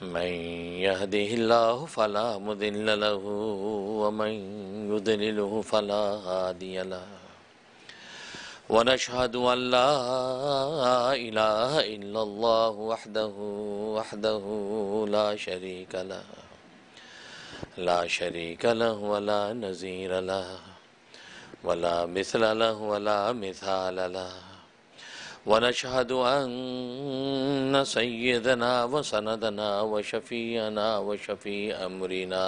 من يهده الله فلا مضل له ومن يضلله فلا هادي له ونشهد أن لا إله إلا الله وحده وحده لا شريك له لا شريك له ولا نزير له ولا مثل له ولا مثال له ونشهد أن سيدنا وسندنا وشفينا وشفي أمرنا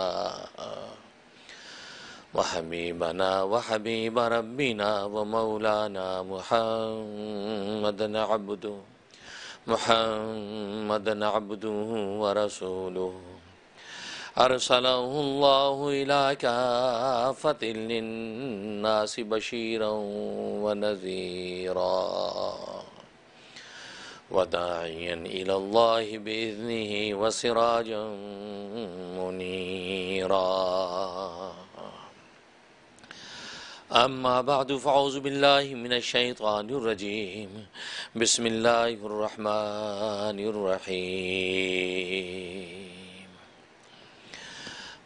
وحبيبنا وحبيب ربنا ومولانا محمدا عبده محمدا عبده ورسوله أرسله الله إلى كافة للناس بشيرا ونذيرا وداعيا إلى الله بإذنه وسراجا منيرا أما بعد فأعوذ بالله من الشيطان الرجيم بسم الله الرحمن الرحيم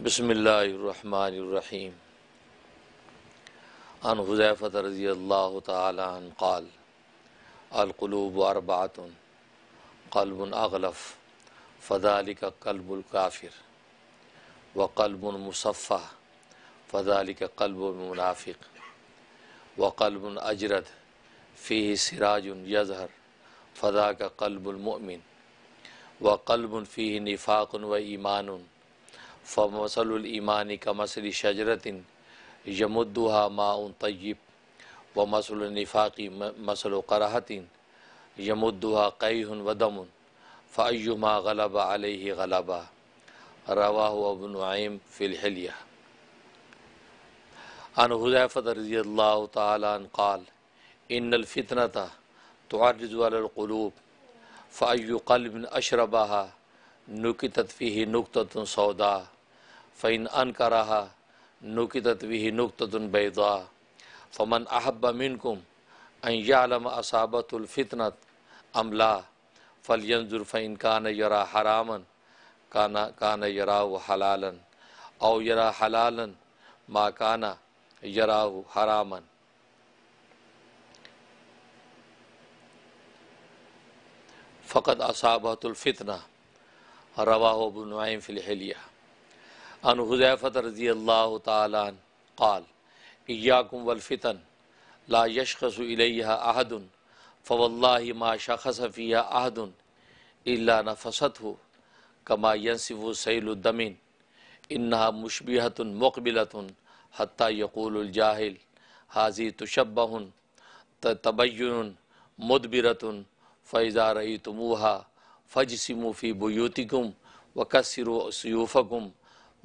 बसमीम अन हुज़ैफ़त रज़ी अल्लाह तन काल अलकलूब वारबातन कलबन अगलफ़ फ़दालिक कलबुल्काफिर व कलबन मुसफ़ा फ़दालिक कलबुलमनाफिक व कलबन फ़ी सिराजन यजहर फ़दा का कलबुलमिन व कलबन फ़ी व ईमान فمثل الإيمان كمثل شجرة يمدها ماء طيب ومثل النفاق مثل قرهة يمدها قيه ودم فأيما غلب عليه غلبا رواه ابو نعيم في الحلية عن حذيفة رضي الله تعالى عنه قال إن الفتنة تعرض على القلوب فأي قلب أشربها نكتت فيه نكتة سوداء فإن أنكرها نكتت به نكتة بيضاء فمن أحب منكم أن يعلم أصابت الفتنة أم لا فلينظر فإن كان يرى حراما كان كان يراه حلالا أو يرى حلالا ما كان يراه حراما فقد أصابت الفتنة رواه ابن نعيم في الحليه अन हुज़ैफ़त रज़ी अल्लाह ताल याकुम वलफ़ितन ला यशखसुलहा अहदुन फ़वल्ला मा शखसफ़िया अहदुन इल्ला नफसत हो कमा यनसिव सैलदमिन इन्हा मुशबहतन मकबिलतन हती यकूलजाहिल हाजी तुशबहन तबयन मुदबरतन फ़ैज़ा रही तुमूहा फ़जसिमूफ़ी बुतिकुम वकसर सयूफ़ुम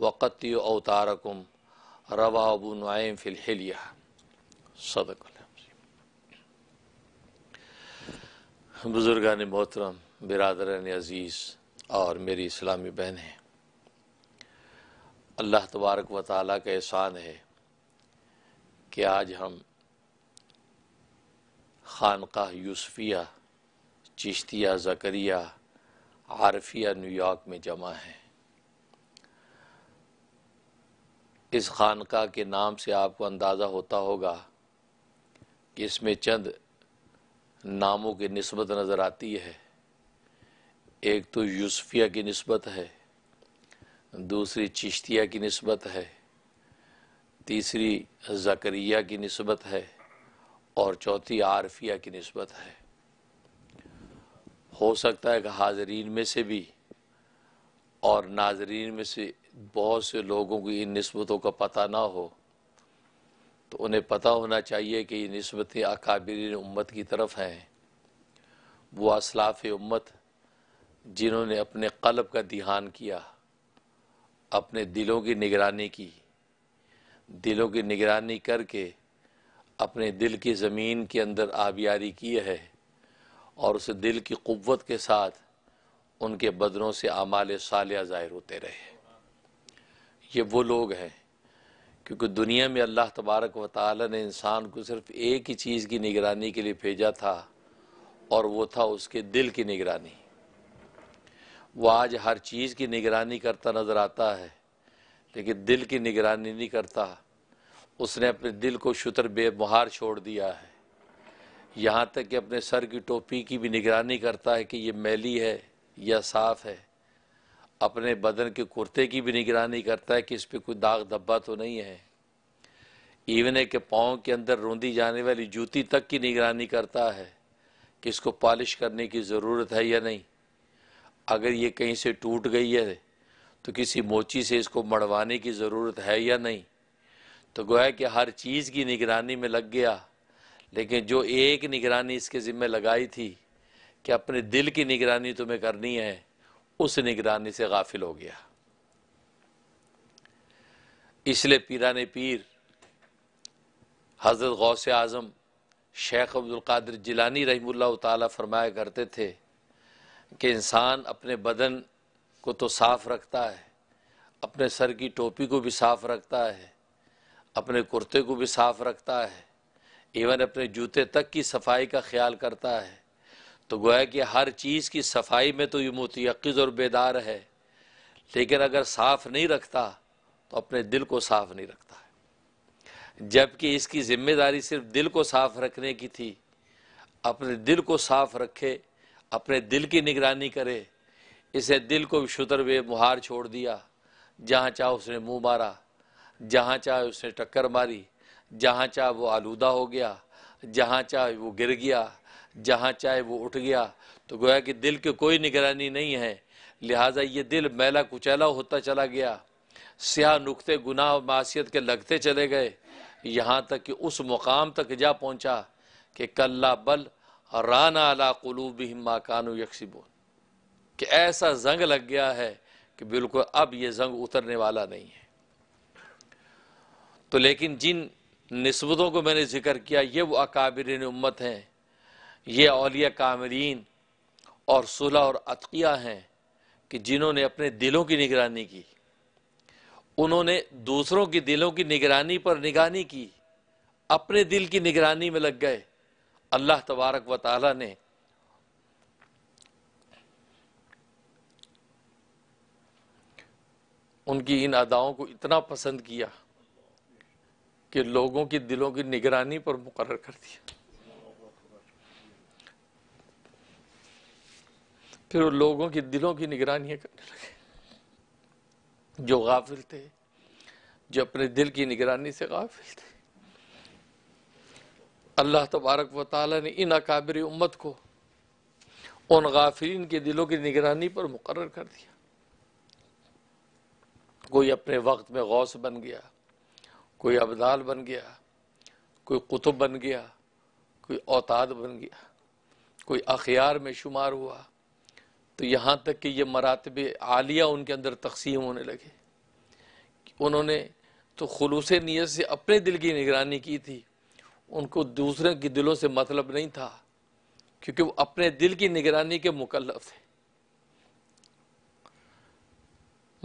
वक़ती अवतारकुम रवाबू नाइम फ़िलहिलिया सदक बुज़ुर्गान मोहतरम बिरदरान अज़ीज़ और मेरी इस्लामी बहन है अल्लाह तबारक व ताली का एहसान है कि आज हम खानका यूसफिया चिश्तिया जकरिया आरफिया न्यूयॉर्क में जमा हैं इस खानका के नाम से आपको अंदाज़ा होता होगा कि इसमें चंद नामों की नस्बत नज़र आती है एक तो यूसफिया की नस्बत है दूसरी चिश्तिया की नस्बत है तीसरी जकरिया की नस्बत है और चौथी आरफिया की नस्बत है हो सकता है कि हाजरीन में से भी और नाजरीन में से बहुत से लोगों को इन नस्बतों का पता ना हो तो उन्हें पता होना चाहिए कि ये नस्बतें अकाबरीन उम्मत की तरफ हैं वो असलाफ उम्मत जिन्होंने अपने कलब का ध्यान किया अपने दिलों की निगरानी की दिलों की निगरानी करके अपने दिल की ज़मीन के अंदर आबियारी की है और उस दिल की क़वत के साथ उनके बदनों से आमाल सालिया ज़ाहिर होते रहे ये वो लोग हैं क्योंकि दुनिया में अल्लाह तबारक व ताली ने इंसान को सिर्फ एक ही चीज़ की निगरानी के लिए भेजा था और वो था उसके दिल की निगरानी वह आज हर चीज़ की निगरानी करता नज़र आता है लेकिन दिल की निगरानी नहीं करता उसने अपने दिल को शुतर बेबहार छोड़ दिया है यहाँ तक कि अपने सर की टोपी की भी निगरानी करता है कि ये मैली है या साफ़ है अपने बदन के कुर्ते की भी निगरानी करता है कि इस पर कोई दाग धब्बा तो नहीं है इवन है कि पाँव के अंदर रोंदी जाने वाली जूती तक की निगरानी करता है कि इसको पॉलिश करने की ज़रूरत है या नहीं अगर ये कहीं से टूट गई है तो किसी मोची से इसको मड़वाने की ज़रूरत है या नहीं तो गोया कि हर चीज़ की निगरानी में लग गया लेकिन जो एक निगरानी इसके ज़िम्मे लगाई थी कि अपने दिल की निगरानी तुम्हें करनी है उस निगरानी से गाफिल हो गया इसलिए पीरा ने पीर हज़रत गौ से आज़म शेख अब्दुल्कर जिलानी रही तरमाया करते थे कि इंसान अपने बदन को तो साफ़ रखता है अपने सर की टोपी को भी साफ़ रखता है अपने कुर्ते को भी साफ़ रखता है इवन अपने जूते तक की सफाई का ख्याल करता है तो गोया कि हर चीज़ की सफाई में तो ये मुतयक़ और बेदार है लेकिन अगर साफ़ नहीं रखता तो अपने दिल को साफ़ नहीं रखता है जबकि इसकी ज़िम्मेदारी सिर्फ दिल को साफ़ रखने की थी अपने दिल को साफ़ रखे अपने दिल की निगरानी करे इसे दिल को शुतर वे मुहार छोड़ दिया जहाँ चाह उसने मुंह मारा जहाँ चाह उसने टक्कर मारी जहाँ चाह वो आलूदा हो गया जहाँ चाह वो गिर गया जहाँ चाहे वो उठ गया तो गोया कि दिल की कोई निगरानी नहीं है लिहाजा ये दिल मैला कुचैला होता चला गया स्याह नुकते गुनाह मासीत के लगते चले गए यहाँ तक कि उस मुकाम तक जा पहुँचा कि कल्ला बल राना अला कलूब माकानु कानू यकसिबोन कि ऐसा जंग लग गया है कि बिल्कुल अब ये जंग उतरने वाला नहीं है तो लेकिन जिन नस्बतों को मैंने जिक्र किया ये वो अकाबिर उम्मत हैं ये अलिया कामरीन और सुलह और अतकिया हैं कि जिन्होंने अपने दिलों की निगरानी की उन्होंने दूसरों के दिलों की निगरानी पर निगरानी की अपने दिल की निगरानी में लग गए अल्लाह तबारक व ताली ने उनकी इन अदाओं को इतना पसंद किया कि लोगों के दिलों की निगरानी पर मुकर कर दिया फिर वो लोगों के दिलों की निगरानियां करने लगे जो गाफिल थे जो अपने दिल की निगरानी से गाफिल थे अल्लाह तबारक व ताली ने इन अकाबिर उम्मत को उन गाफिलीन के दिलों की निगरानी पर मुकर कर दिया कोई अपने वक्त में गौस बन गया कोई अबदाल बन गया कोई कुतुब बन गया कोई औताद बन गया कोई अखियार में शुमार हुआ तो यहाँ तक कि ये मरातब आलिया उनके अंदर तकसीम होने लगे उन्होंने तो खलूस नीयत से अपने दिल की निगरानी की थी उनको दूसरे के दिलों से मतलब नहीं था क्योंकि वो अपने दिल की निगरानी के मुकलफ थे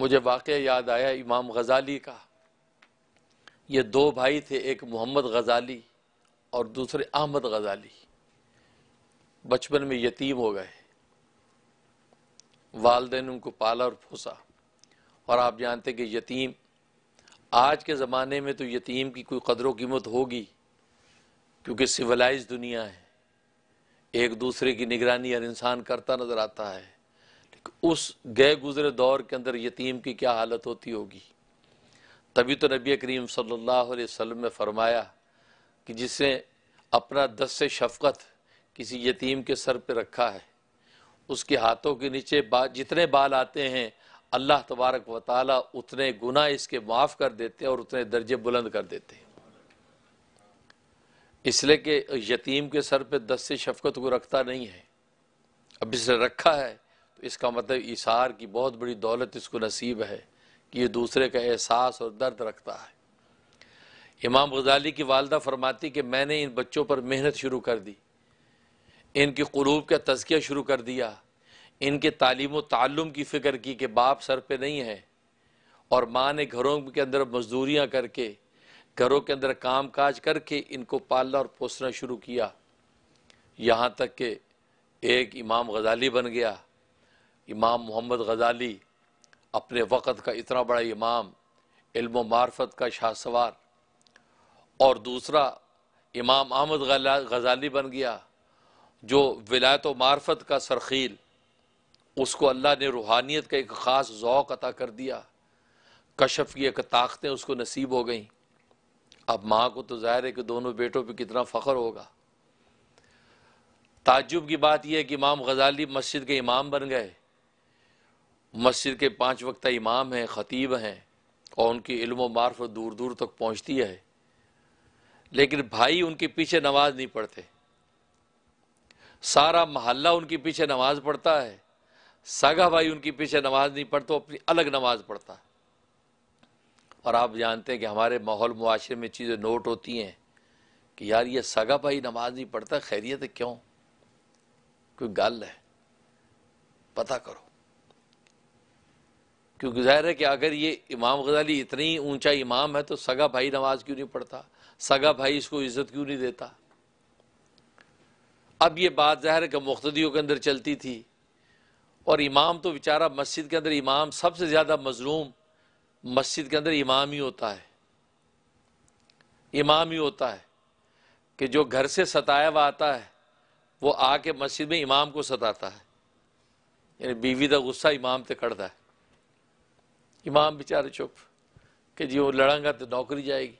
मुझे वाक़ याद आया इमाम गज़ाली का ये दो भाई थे एक मोहम्मद गज़ाली और दूसरे अहमद गज़ाली बचपन में यतीम हो गए वालदे ने उनको पाला और पोसा और आप जानते कि यतीम आज के ज़माने में तो यतीम की कोई कदर कीमत होगी क्योंकि सिविलाइज दुनिया है एक दूसरे की निगरानी हर इंसान करता नज़र आता है लेकिन उस गए गुजरे दौर के अंदर यतीम की क्या हालत होती होगी तभी तो नबी करीम सल्लल्लाहु अलैहि वसल्लम ने फरमाया कि जिसने अपना दस से शफकत किसी यतीम के सर पर रखा है उसके हाथों के नीचे बा, जितने बाल आते हैं अल्लाह तबारक व उतने गुना इसके माफ़ कर देते हैं और उतने दर्जे बुलंद कर देते हैं इसलिए कि यतीम के सर पे दस से शफकत को रखता नहीं है अब इसे रखा है तो इसका मतलब इशार की बहुत बड़ी दौलत इसको नसीब है कि ये दूसरे का एहसास और दर्द रखता है इमाम गजाली की वालदा फरमाती कि मैंने इन बच्चों पर मेहनत शुरू कर दी इनके क़लूब का तजकिया शुरू कर दिया इनके तालीम तलम की फ़िक्र की कि बाप सर पर नहीं है और माँ ने घरों के अंदर मजदूरियाँ करके घरों के अंदर काम काज करके इनको पालना और पोसना शुरू किया यहाँ तक कि एक इमाम गजाली बन गया इमाम मोहम्मद गजाली अपने वक़्त का इतना बड़ा इमाम इल्म मार्फत का शाहसवार और दूसरा इमाम अहमद गजाली बन गया जो विलायत मार्फत का सरखील उसको अल्लाह ने रूहानियत का एक ख़ास ओक़ अता कर दिया कशफ की एक ताकतें उसको नसीब हो गई अब माँ को तो ज़ाहिर है कि दोनों बेटों पर कितना फ़ख्र होगा ताजुब की बात यह है कि इमाम गजाली मस्जिद के इमाम बन गए मस्जिद के पाँच वक्त इमाम हैं ख़तीब हैं और उनकी इल्म मार्फत दूर दूर तक पहुँचती है लेकिन भाई उनके पीछे नमाज नहीं पढ़ते सारा मोहल्ला उनके पीछे नमाज पढ़ता है सागा भाई उनके पीछे नमाज नहीं पढ़ता अपनी अलग नमाज पढ़ता है और आप जानते हैं कि हमारे माहौल मुआरे में चीज़ें नोट होती हैं कि यार ये सगा भाई नमाज नहीं पढ़ता खैरियत है क्यों कोई गल है पता करो क्योंकि जाहिर है कि अगर ये इमाम गजाली इतनी ऊंचा इमाम है तो सगा भाई नमाज क्यों नहीं पढ़ता सगा भाई इसको इज्जत क्यों नहीं देता अब ये बात ज़ाहिर है कि के अंदर चलती थी और इमाम तो बेचारा मस्जिद के अंदर इमाम सबसे ज़्यादा मजलूम मस्जिद के अंदर इमाम ही होता है इमाम ही होता है कि जो घर से सताया हुआ आता है वो आके मस्जिद में इमाम को सताता है यानी बीवी का गुस्सा इमाम से कड़ता है इमाम बेचारे चुप कि जी वो लड़ांगा तो नौकरी जाएगी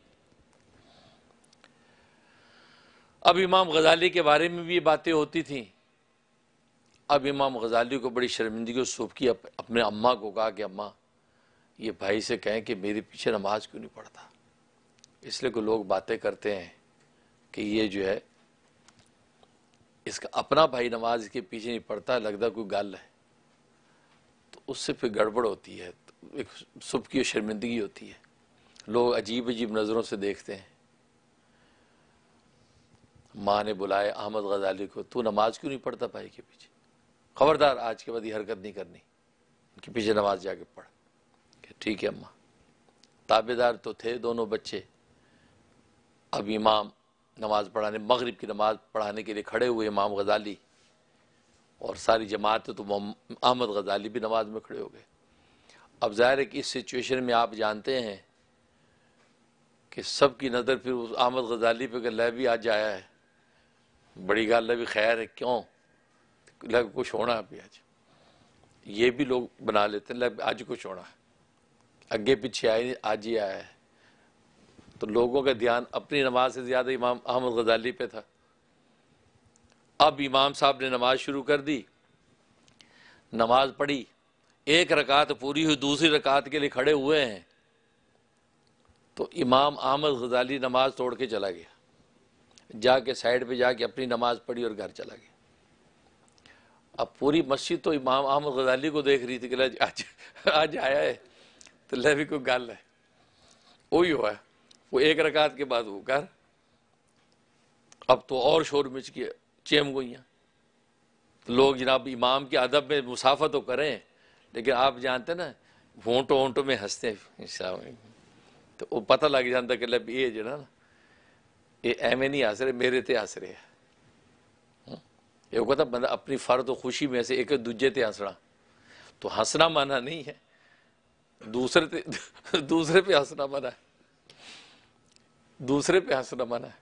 अब इमाम गजाली के बारे में भी ये बातें होती थी अब इमाम गजाली को बड़ी शर्मिंदगी और सूख की अप, अपने अम्मा को कहा कि अम्मा ये भाई से कहें कि मेरे पीछे नमाज क्यों नहीं पढ़ता इसलिए को लोग बातें करते हैं कि ये जो है इसका अपना भाई नमाज के पीछे नहीं पढ़ता लगता कोई गल है तो उससे फिर गड़बड़ होती है तो एक सुबह की शर्मिंदगी होती है लोग अजीब अजीब नज़रों से देखते हैं माँ ने बुलाया अहमद गजाली को तू नमाज क्यों नहीं पढ़ता भाई के पीछे खबरदार आज के बाद ये हरकत नहीं करनी इनके पीछे नमाज जाके पढ़ ठीक है अम्मा ताबेदार तो थे दोनों बच्चे अब इमाम नमाज पढ़ाने मगरिब की नमाज पढ़ाने के लिए खड़े हुए इमाम गजाली और सारी जमात तो अहमद गजाली भी नमाज में खड़े हो गए अब ज़ाहिर है कि इस सिचुएशन में आप जानते हैं कि सबकी नज़र फिर उस अहमद गजाली पे अगर लह भी आज आया है बड़ी गल है भी खैर है क्यों लग कुछ होना भी आज ये भी लोग बना लेते हैं लग अज कुछ होना है अगे पीछे आए आज ही आया है तो लोगों का ध्यान अपनी नमाज से ज़्यादा इमाम अहमद गजाली पे था अब इमाम साहब ने नमाज शुरू कर दी नमाज पढ़ी एक रकात पूरी हुई दूसरी रकात के लिए खड़े हुए हैं तो इमाम अहमद गजाली नमाज तोड़ के चला गया जाके साइड पे जाके अपनी नमाज पढ़ी और घर चला गया अब पूरी मस्जिद तो इमाम अहमद गजाली को देख रही थी कि आज आज आया है तो ले भी कोई गल है वही हुआ है वो एक रकात के बाद वो घर अब तो और शोर मिच गया चेम गोइया तो लोग जनाब इमाम के अदब में मुसाफा तो करें लेकिन आप जानते ना वोटों होंटों में हंसते हैं तो वो पता लग जाता कि लब ये जो ना ये नहीं आसरे मेरे ते आसरे है हम्म। ये कहता बंदा अपनी फर्द और खुशी में से एक दूजे ते हंसना तो हंसना माना नहीं है दूसरे ते दूसरे पे हंसना माना है दूसरे पे हंसना माना है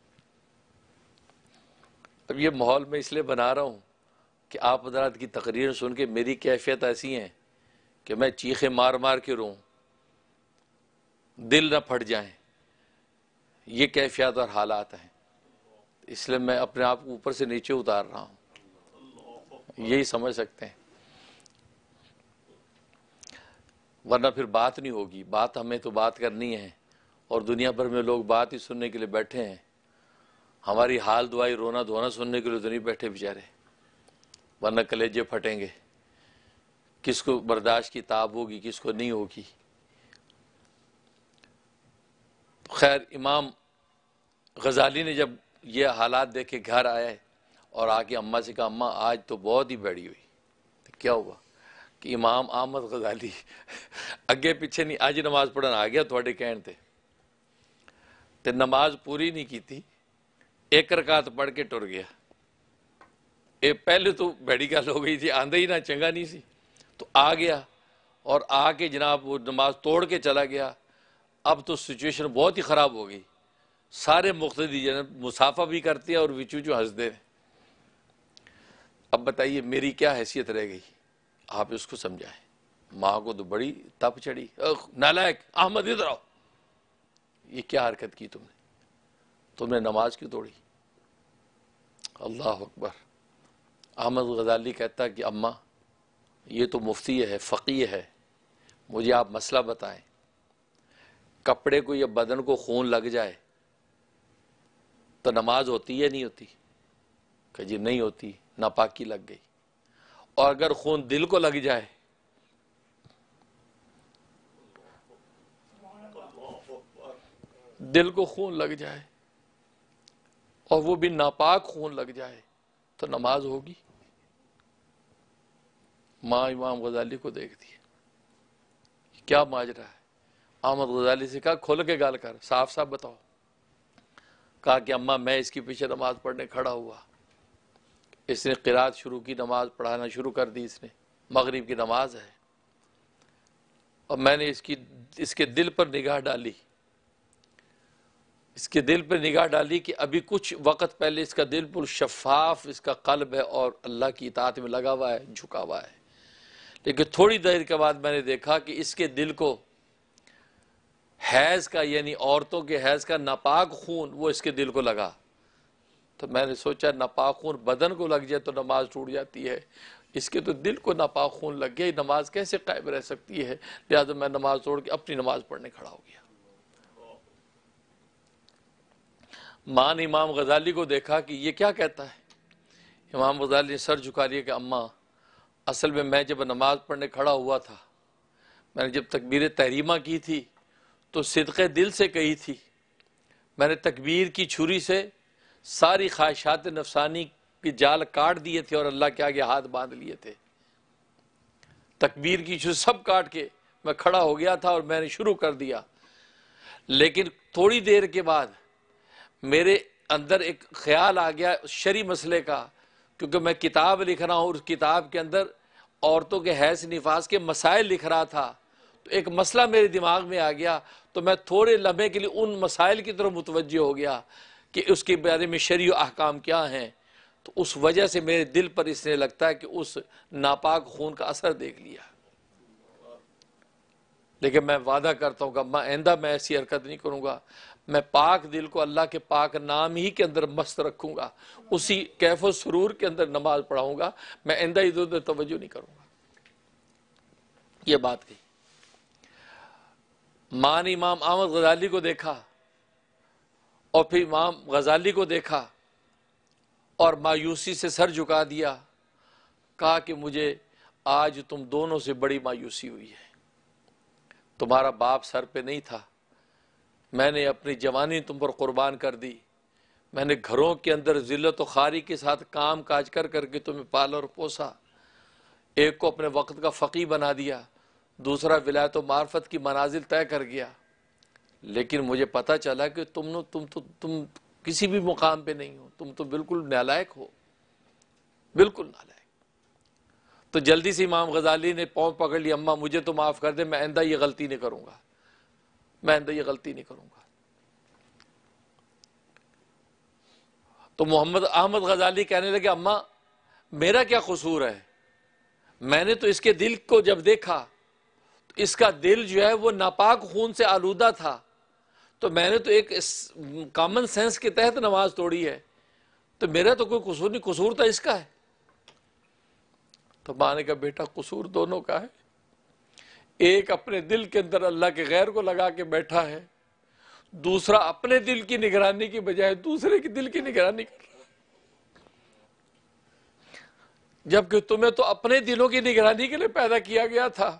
अब ये माहौल मैं इसलिए बना रहा हूं कि आप हजरात की तकरीर सुन के मेरी कैफियत ऐसी है कि मैं चीखे मार मार के रो दिल ना फट जाएं ये कैफ़ियात और हालात हैं इसलिए मैं अपने आप को ऊपर से नीचे उतार रहा हूँ यही समझ सकते हैं वरना फिर बात नहीं होगी बात हमें तो बात करनी है और दुनिया भर में लोग बात ही सुनने के लिए बैठे हैं हमारी हाल दुआई रोना धोना सुनने के लिए तो नहीं बैठे बेचारे वरना कलेजे फटेंगे किसको बर्दाश्त की ताब होगी किसको नहीं होगी खैर इमाम गजाली ने जब ये हालात देख के घर आए और आके अम्मा से कहा अम्मा आज तो बहुत ही बड़ी हुई तो क्या हुआ कि इमाम अहमद गजाली अगे पिछे नहीं अज नमाज पढ़न आ गया थोड़े कहते ते नमाज पूरी नहीं की थी एक रकात पढ़ के टुर गया ये पहले तो बड़ी गल हो गई थी आंदा ही ना चंगा नहीं सी तो आ गया और आके जनाब वो नमाज तोड़ के चला गया अब तो सिचुएशन बहुत ही ख़राब हो गई सारे मुख्तदी जन मुसाफा भी करते हैं और जो हंसते हैं अब बताइए मेरी क्या हैसियत रह गई आप उसको समझाएं माँ को तो बड़ी तप चढ़ी नालायक अहमद इधर आओ ये क्या हरकत की तुमने तुमने नमाज क्यों तोड़ी अल्लाह अकबर अहमद गजाली कहता कि अम्मा ये तो मुफ्ती है फ़की है मुझे आप मसला बताएं कपड़े को या बदन को खून लग जाए तो नमाज होती या नहीं होती कह जी नहीं होती नापाकी लग गई और अगर खून दिल को लग जाए दिल को खून लग जाए और वो भी नापाक खून लग जाए तो नमाज होगी माँ इमाम गजाली को देख दिए क्या माजरा है अहमद गजाली से कहा खोल के गाल कर साफ साफ बताओ कहा कि अम्मा मैं इसके पीछे नमाज पढ़ने खड़ा हुआ इसने किरात शुरू की नमाज पढ़ाना शुरू कर दी इसने मगरिब की नमाज है और मैंने इसकी इसके दिल पर निगाह डाली इसके दिल पर निगाह डाली कि अभी कुछ वक़्त पहले इसका दिल पुल शफाफ इसका कल्ब है और अल्लाह की इतात में लगा हुआ है झुका हुआ है लेकिन थोड़ी देर के बाद मैंने देखा कि इसके दिल को हैज़ का यानी औरतों के हैज़ का नापाक खून वो इसके दिल को लगा तो मैंने सोचा नापाक खून बदन को लग जाए तो नमाज टूट जाती है इसके तो दिल को नापाक खून लग गया नमाज कैसे कायम रह सकती है लिहाजा मैं नमाज तोड़ के अपनी नमाज पढ़ने खड़ा हो गया माँ ने इमाम गजाली को देखा कि ये क्या कहता है इमाम गजाली ने सर झुका लिया कि अम्मा असल में मैं जब नमाज पढ़ने खड़ा हुआ था मैंने जब तकबीर तहरीमा की थी तो सिदक़े दिल से कही थी मैंने तकबीर की छुरी से सारी ख्वाहिशात नफसानी के जाल काट दिए थे और अल्लाह के आगे हाथ बांध लिए थे तकबीर की छुरी सब काट के मैं खड़ा हो गया था और मैंने शुरू कर दिया लेकिन थोड़ी देर के बाद मेरे अंदर एक ख्याल आ गया शरी मसले का क्योंकि मैं किताब लिख रहा हूँ उस किताब के अंदर औरतों के हैस निफास के मसाइल लिख रहा था तो एक मसला मेरे दिमाग में आ गया तो मैं थोड़े लम्हे के लिए उन मसाइल की तरफ मुतवज हो गया कि उसके बारे में शरी अहकाम क्या हैं तो उस वजह से मेरे दिल पर इसने लगता है कि उस नापाक खून का असर देख लिया लेकिन मैं वादा करता हूँ मैं आंदा मैं ऐसी हरकत नहीं करूँगा मैं पाक दिल को अल्लाह के पाक नाम ही के अंदर मस्त रखूँगा उसी कैफ सुरूर के अंदर नमाज पढ़ाऊँगा मैं आंदा इधर उधर तवज्जो नहीं करूँगा ये बात कही मां ने इमाम अहमद गजाली को देखा और फिर इमाम गजाली को देखा और मायूसी से सर झुका दिया कहा कि मुझे आज तुम दोनों से बड़ी मायूसी हुई है तुम्हारा बाप सर पे नहीं था मैंने अपनी जवानी तुम पर कुर्बान कर दी मैंने घरों के अंदर ज़िलत व खारी के साथ काम काज कर करके तुम्हें पाला और पोसा एक को अपने वक्त का फ़कीर बना दिया दूसरा विलायत तो मार्फत की मनाजिल तय कर गया लेकिन मुझे पता चला कि तुम तुम तो तुम किसी भी मुकाम पे नहीं हो तुम तो बिल्कुल नालायक हो बिल्कुल नालायक तो जल्दी से इमाम गजाली ने पाँव पकड़ लिया अम्मा मुझे तो माफ़ कर दे मैं आंदा ये गलती नहीं करूँगा मैं आंदा ये गलती नहीं करूँगा तो मोहम्मद अहमद गजाली कहने लगे अम्मा मेरा क्या कसूर है मैंने तो इसके दिल को जब देखा इसका दिल जो है वो नापाक खून से आलूदा था तो मैंने तो एक कॉमन सेंस के तहत नमाज तोड़ी है तो मेरा तो कोई कसूर नहीं कसूर तो इसका है तो माँ ने कहा बेटा कसूर दोनों का है एक अपने दिल के अंदर अल्लाह के गैर को लगा के बैठा है दूसरा अपने दिल की निगरानी की बजाय दूसरे के दिल की निगरानी कर रहा है जबकि तुम्हें तो अपने दिलों की निगरानी के लिए पैदा किया गया था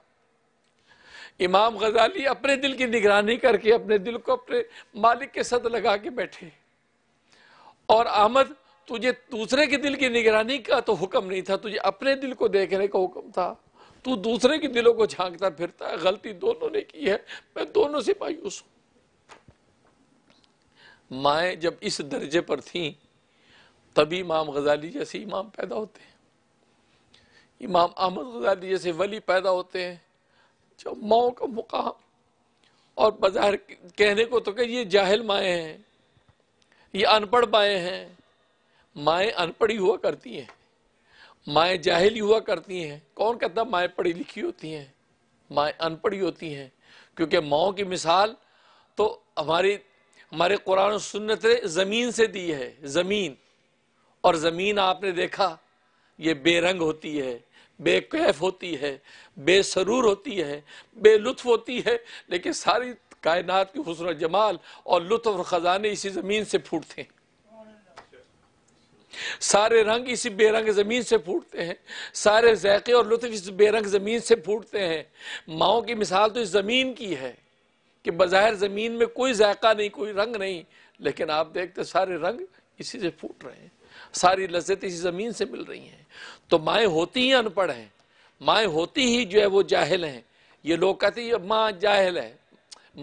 इमाम गजाली अपने दिल की निगरानी करके अपने दिल को अपने मालिक के साथ लगा के बैठे और अहमद तुझे दूसरे के दिल की निगरानी का तो हुक्म नहीं था तुझे अपने दिल को देखने का हुक्म था तू दूसरे के दिलों को झांकता फिरता है गलती दोनों ने की है मैं दोनों से मायूस हूं माए जब इस दर्जे पर थी तभी इमाम गजाली जैसे इमाम पैदा होते हैं इमाम अहमद गजाली जैसे वली पैदा होते हैं जो माओ का मुकाम और बाजार कहने को तो कह ये जाहिल माए हैं ये अनपढ़ माए हैं माए अनपढ़ ही हुआ करती हैं माएँ जाहिल ही हुआ करती हैं कौन कहता माएँ पढ़ी लिखी होती हैं माएँ अनपढ़ी होती हैं क्योंकि माओ की मिसाल तो हमारी हमारे कुरान सुन्नत ज़मीन से दी है ज़मीन और ज़मीन आपने देखा ये बेरंग होती है बेकैफ होती है बेसरूर होती है बेलुत्फ होती है लेकिन सारी कायनात की हसन जमाल और लुत्फ और ख़जाने इसी ज़मीन से फूटते हैं सारे रंग इसी बेरंग ज़मीन से फूटते हैं सारे ज़ैक़े और लुत्फ इस बेरंग ज़मीन से फूटते हैं माओ की मिसाल तो इस ज़मीन की है कि बाहर ज़मीन में कोई जायका नहीं कोई रंग नहीं लेकिन आप देखते सारे रंग इसी से फूट रहे हैं सारी लज्जत इसी ज़मीन से मिल रही हैं तो माए होती ही अनपढ़ हैं माए होती ही जो है वो जाहिल हैं ये लोग कहते हैं माँ जाहिल है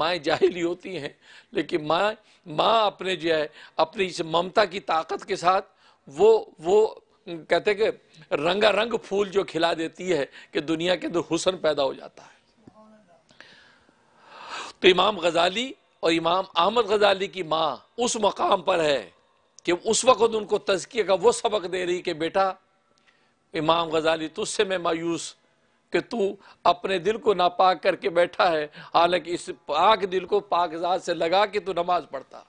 माए जाहिल ही होती हैं लेकिन माँ माँ अपने जो है अपनी इस ममता की ताकत के साथ वो वो कहते कि रंगारंग फूल जो खिला देती है कि दुनिया के अंदर हुसन पैदा हो जाता है तो इमाम गजाली और इमाम अहमद गजाली की माँ उस मकाम पर है कि उस वक्त उनको तजकिया का वो सबक दे रही कि बेटा इमाम गजाली तुझसे मैं मायूस कि तू अपने दिल को नापाक करके बैठा है हालांकि इस पाक दिल को पाकजात से लगा के तू नमाज पढ़ता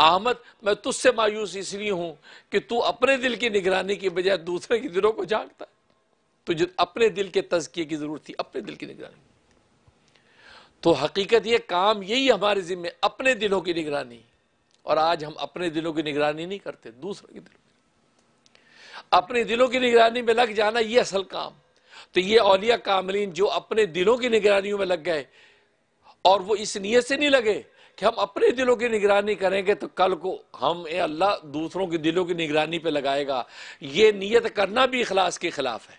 अहमद मैं तुझसे मायूस इसलिए हूं कि तू अपने दिल की निगरानी की बजाय दूसरे के दिलों को झांकता तुझे अपने दिल के तजकिए की ज़रूरत थी अपने दिल की निगरानी तो हकीकत ये काम यही हमारे ज़िम्मे अपने दिलों की निगरानी और आज हम अपने दिलों की निगरानी नहीं करते दूसरों के दिलों अपने दिलों की निगरानी में लग जाना ये असल काम तो ये औलिया कामलीन जो अपने दिलों की निगरानियों में लग गए और वो इस नीयत से नहीं लगे कि हम अपने दिलों की निगरानी करेंगे तो कल को हम ए अल्लाह दूसरों के दिलों की निगरानी पर लगाएगा ये नीयत करना भी इखलास के खिलाफ है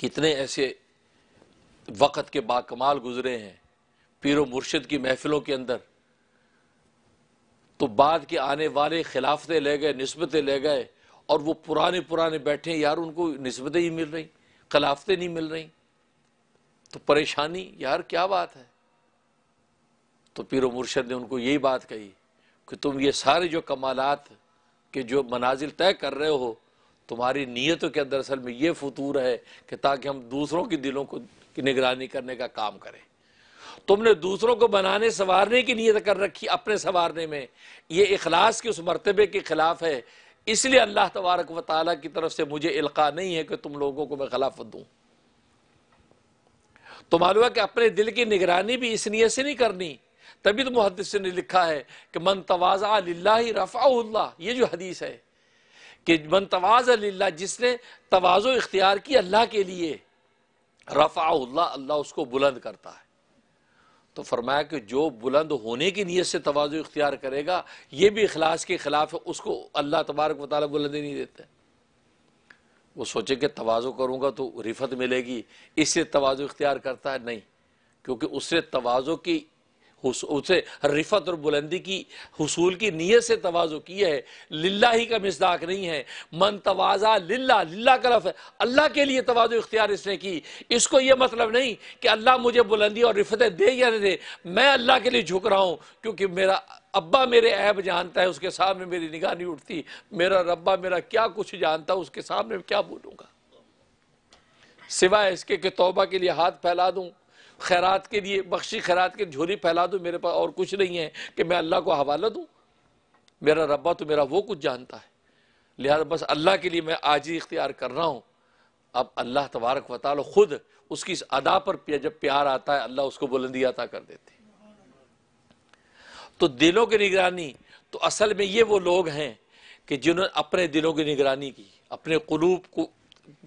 कितने ऐसे वक़्त के बाकमाल गुजरे हैं पीर मुर्शद की महफिलों के अंदर तो बाद के आने वाले खिलाफतें ले गए नस्बतें ले गए और वो पुराने पुराने बैठे यार उनको नस्बतें ही मिल रही खिलाफतें नहीं मिल रही तो परेशानी यार क्या बात है तो पीर मुर्शद ने उनको यही बात कही कि तुम ये सारे जो कमालात के जो मनाजिल तय कर रहे हो तुम्हारी नीयतों के दरअसल में ये फतूर है कि ताकि हम दूसरों के दिलों को की निगरानी करने का काम करें तुमने दूसरों को बनाने संवारने की नीयत कर रखी अपने संवारने में ये अखलास के उस मरतबे के ख़िलाफ़ है इसलिए अल्लाह तबारक व की तरफ से मुझे इल्का नहीं है कि तुम लोगों को मैं खिलाफत दूं तो मालूम है कि अपने दिल की निगरानी भी इस नीयत से नहीं करनी तभी तो मुहदस ने लिखा है कि मन तवाज़ा ला ये जो हदीस है कि मन तवाज़ा जिसने तोज़ो इख्तियार की अल्लाह के लिए रफ़ा अल्लाह उसको बुलंद करता है तो फरमाया कि जो बुलंद होने की नीयत से तोज़ु इख्तियार करेगा ये भी अखलास के ख़िलाफ़ है उसको अल्लाह तबारक वाली बुलंदी नहीं देते वो सोचे कि तोज़ु करूँगा तो रिफत मिलेगी इससे तोज़ु इख्तियार करता है नहीं क्योंकि उससे तोज़ु की उसे रिफत और बुलंदी की हसूल की नीयत से तोज़ो की है लिल्ला ही का मजदाक नहीं है मन तोज़ा लिल्ला लिल्ला का लफ है अल्लाह के लिए तोज़ो इख्तियार इसने की इसको यह मतलब नहीं कि अल्लाह मुझे बुलंदी और रिफतें दे या नहीं दे मैं अल्लाह के लिए झुक रहा हूँ क्योंकि मेरा अब्बा मेरे ऐब जानता है उसके सामने मेरी निगाह नहीं उठती मेरा रब्बा मेरा क्या कुछ जानता उसके सामने क्या बोलूँगा सिवाय इसके कि तोबा के लिए हाथ फैला दूँ खैरात के लिए बख्शी खैरात के झोली फैला दूँ मेरे पास और कुछ नहीं है कि मैं अल्लाह को हवाला दूँ मेरा रब्बा तो मेरा वो कुछ जानता है लिहाजा बस अल्लाह के लिए मैं आज ही इख्तियार कर रहा हूँ अब अल्लाह तबारक वाल ख़ुद उसकी इस अदा पर जब प्यार आता है अल्लाह उसको बुलंदी अता कर देते तो दिलों की निगरानी तो असल में ये वो लोग हैं कि जिन्होंने अपने दिलों की निगरानी की अपने कलूब को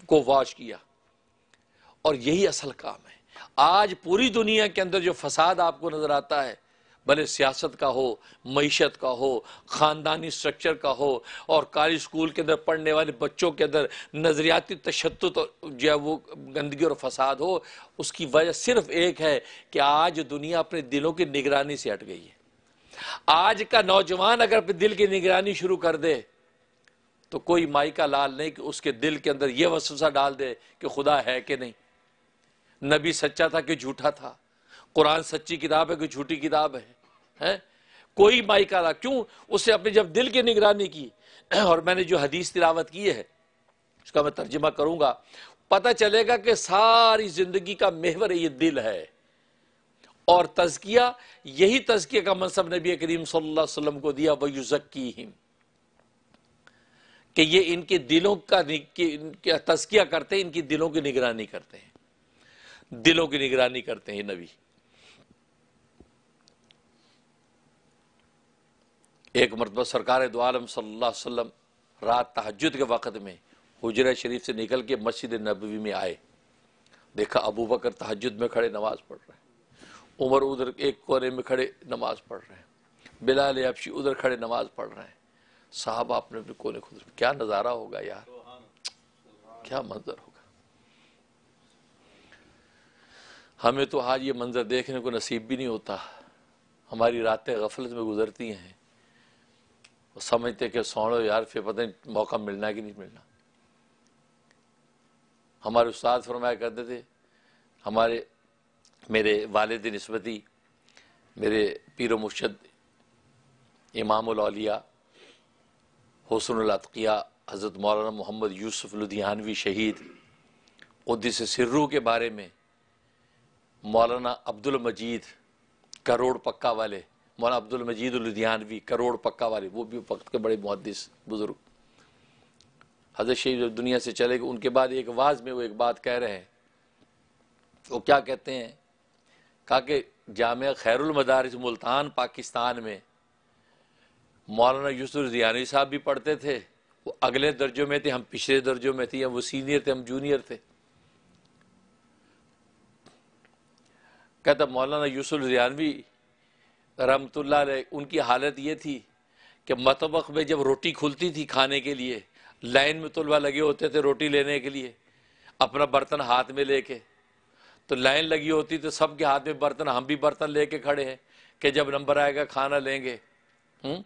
को वाश किया और यही असल काम है आज पूरी दुनिया के अंदर जो फसाद आपको नज़र आता है भले सियासत का हो मीशत का हो ख़ानदानी स्ट्रक्चर का हो और काली स्कूल के अंदर पढ़ने वाले बच्चों के अंदर नज़रियाती तशद तो जो है वो गंदगी और फसाद हो उसकी वजह सिर्फ एक है कि आज दुनिया अपने दिलों की निगरानी से हट गई है आज का नौजवान अगर अपने दिल की निगरानी शुरू कर दे तो कोई माई का लाल नहीं कि उसके दिल के अंदर यह वसूसा डाल दे कि खुदा है कि नहीं नबी सच्चा था कि झूठा था कुरान सच्ची किताब है कि झूठी किताब है हैं कोई माई का क्यों उसे अपने जब दिल की निगरानी की और मैंने जो हदीस तिलावत की है उसका मैं तर्जमा करूंगा पता चलेगा कि सारी ज़िंदगी का मेहवर ये दिल है और तजकिया यही तजकिया का मनसब नबी करीम वसल्लम को दिया वयुजक्की हिम कि ये इनके दिलों का तजकिया करते हैं इनकी दिलों की निगरानी करते हैं दिलों की निगरानी करते हैं नबी एक मरतबा सरकार दो सल्लाम रात तहजद के वक़्त में हजरा शरीफ से निकल के मस्जिद नबवी में आए देखा अबू बकर तहजद में खड़े नमाज पढ़ रहे हैं उमर उधर एक कोने में खड़े नमाज पढ़ रहे हैं बिलाल अबशी उधर खड़े नमाज पढ़ रहे हैं साहब आपने अपने कोने खुद क्या नज़ारा होगा यार क्या मंजर होगा हमें तो आज ये मंज़र देखने को नसीब भी नहीं होता हमारी रातें गफलत में गुजरती हैं और समझते कि सोड़ो यार फिर पता नहीं मौका मिलना कि नहीं मिलना हमारे उस्ताद फरमाया करते थे हमारे मेरे वालद नस्बती मेरे पीर मुर्शद इमामलिया अतकिया हज़रत मौलाना मोहम्मद यूसुफ़ लुधियानवी शहीद उद्दीस सिर्रू के बारे में मौलाना अब्दुल मजीद करोड़ पक्का वाले मौलाना अब्दुल मजीद लुधियानवी करोड़ पक्का वाले वो भी वक्त के बड़े मुहदस बुज़ुर्ग हजरत शरीफ जब दुनिया से चले गए उनके बाद एक आवाज़ में वो एक बात कह रहे हैं वो क्या कहते हैं कहा कि जाम खैरमदारस मुल्तान पाकिस्तान में मौलाना यूसुफ जियानी साहब भी पढ़ते थे वो अगले दर्जों में थे हम पिछले दर्जों में थे या वो सीनियर थे हम जूनियर थे कहता मौलाना यूसुफ रियानवी रहमत उनकी हालत ये थी कि मतबक में जब रोटी खुलती थी खाने के लिए लाइन में तलबा लगे होते थे रोटी लेने के लिए अपना बर्तन हाथ में लेके तो लाइन लगी होती तो सबके हाथ में बर्तन हम भी बर्तन लेके खड़े हैं कि जब नंबर आएगा खाना लेंगे हुँ? हम्म?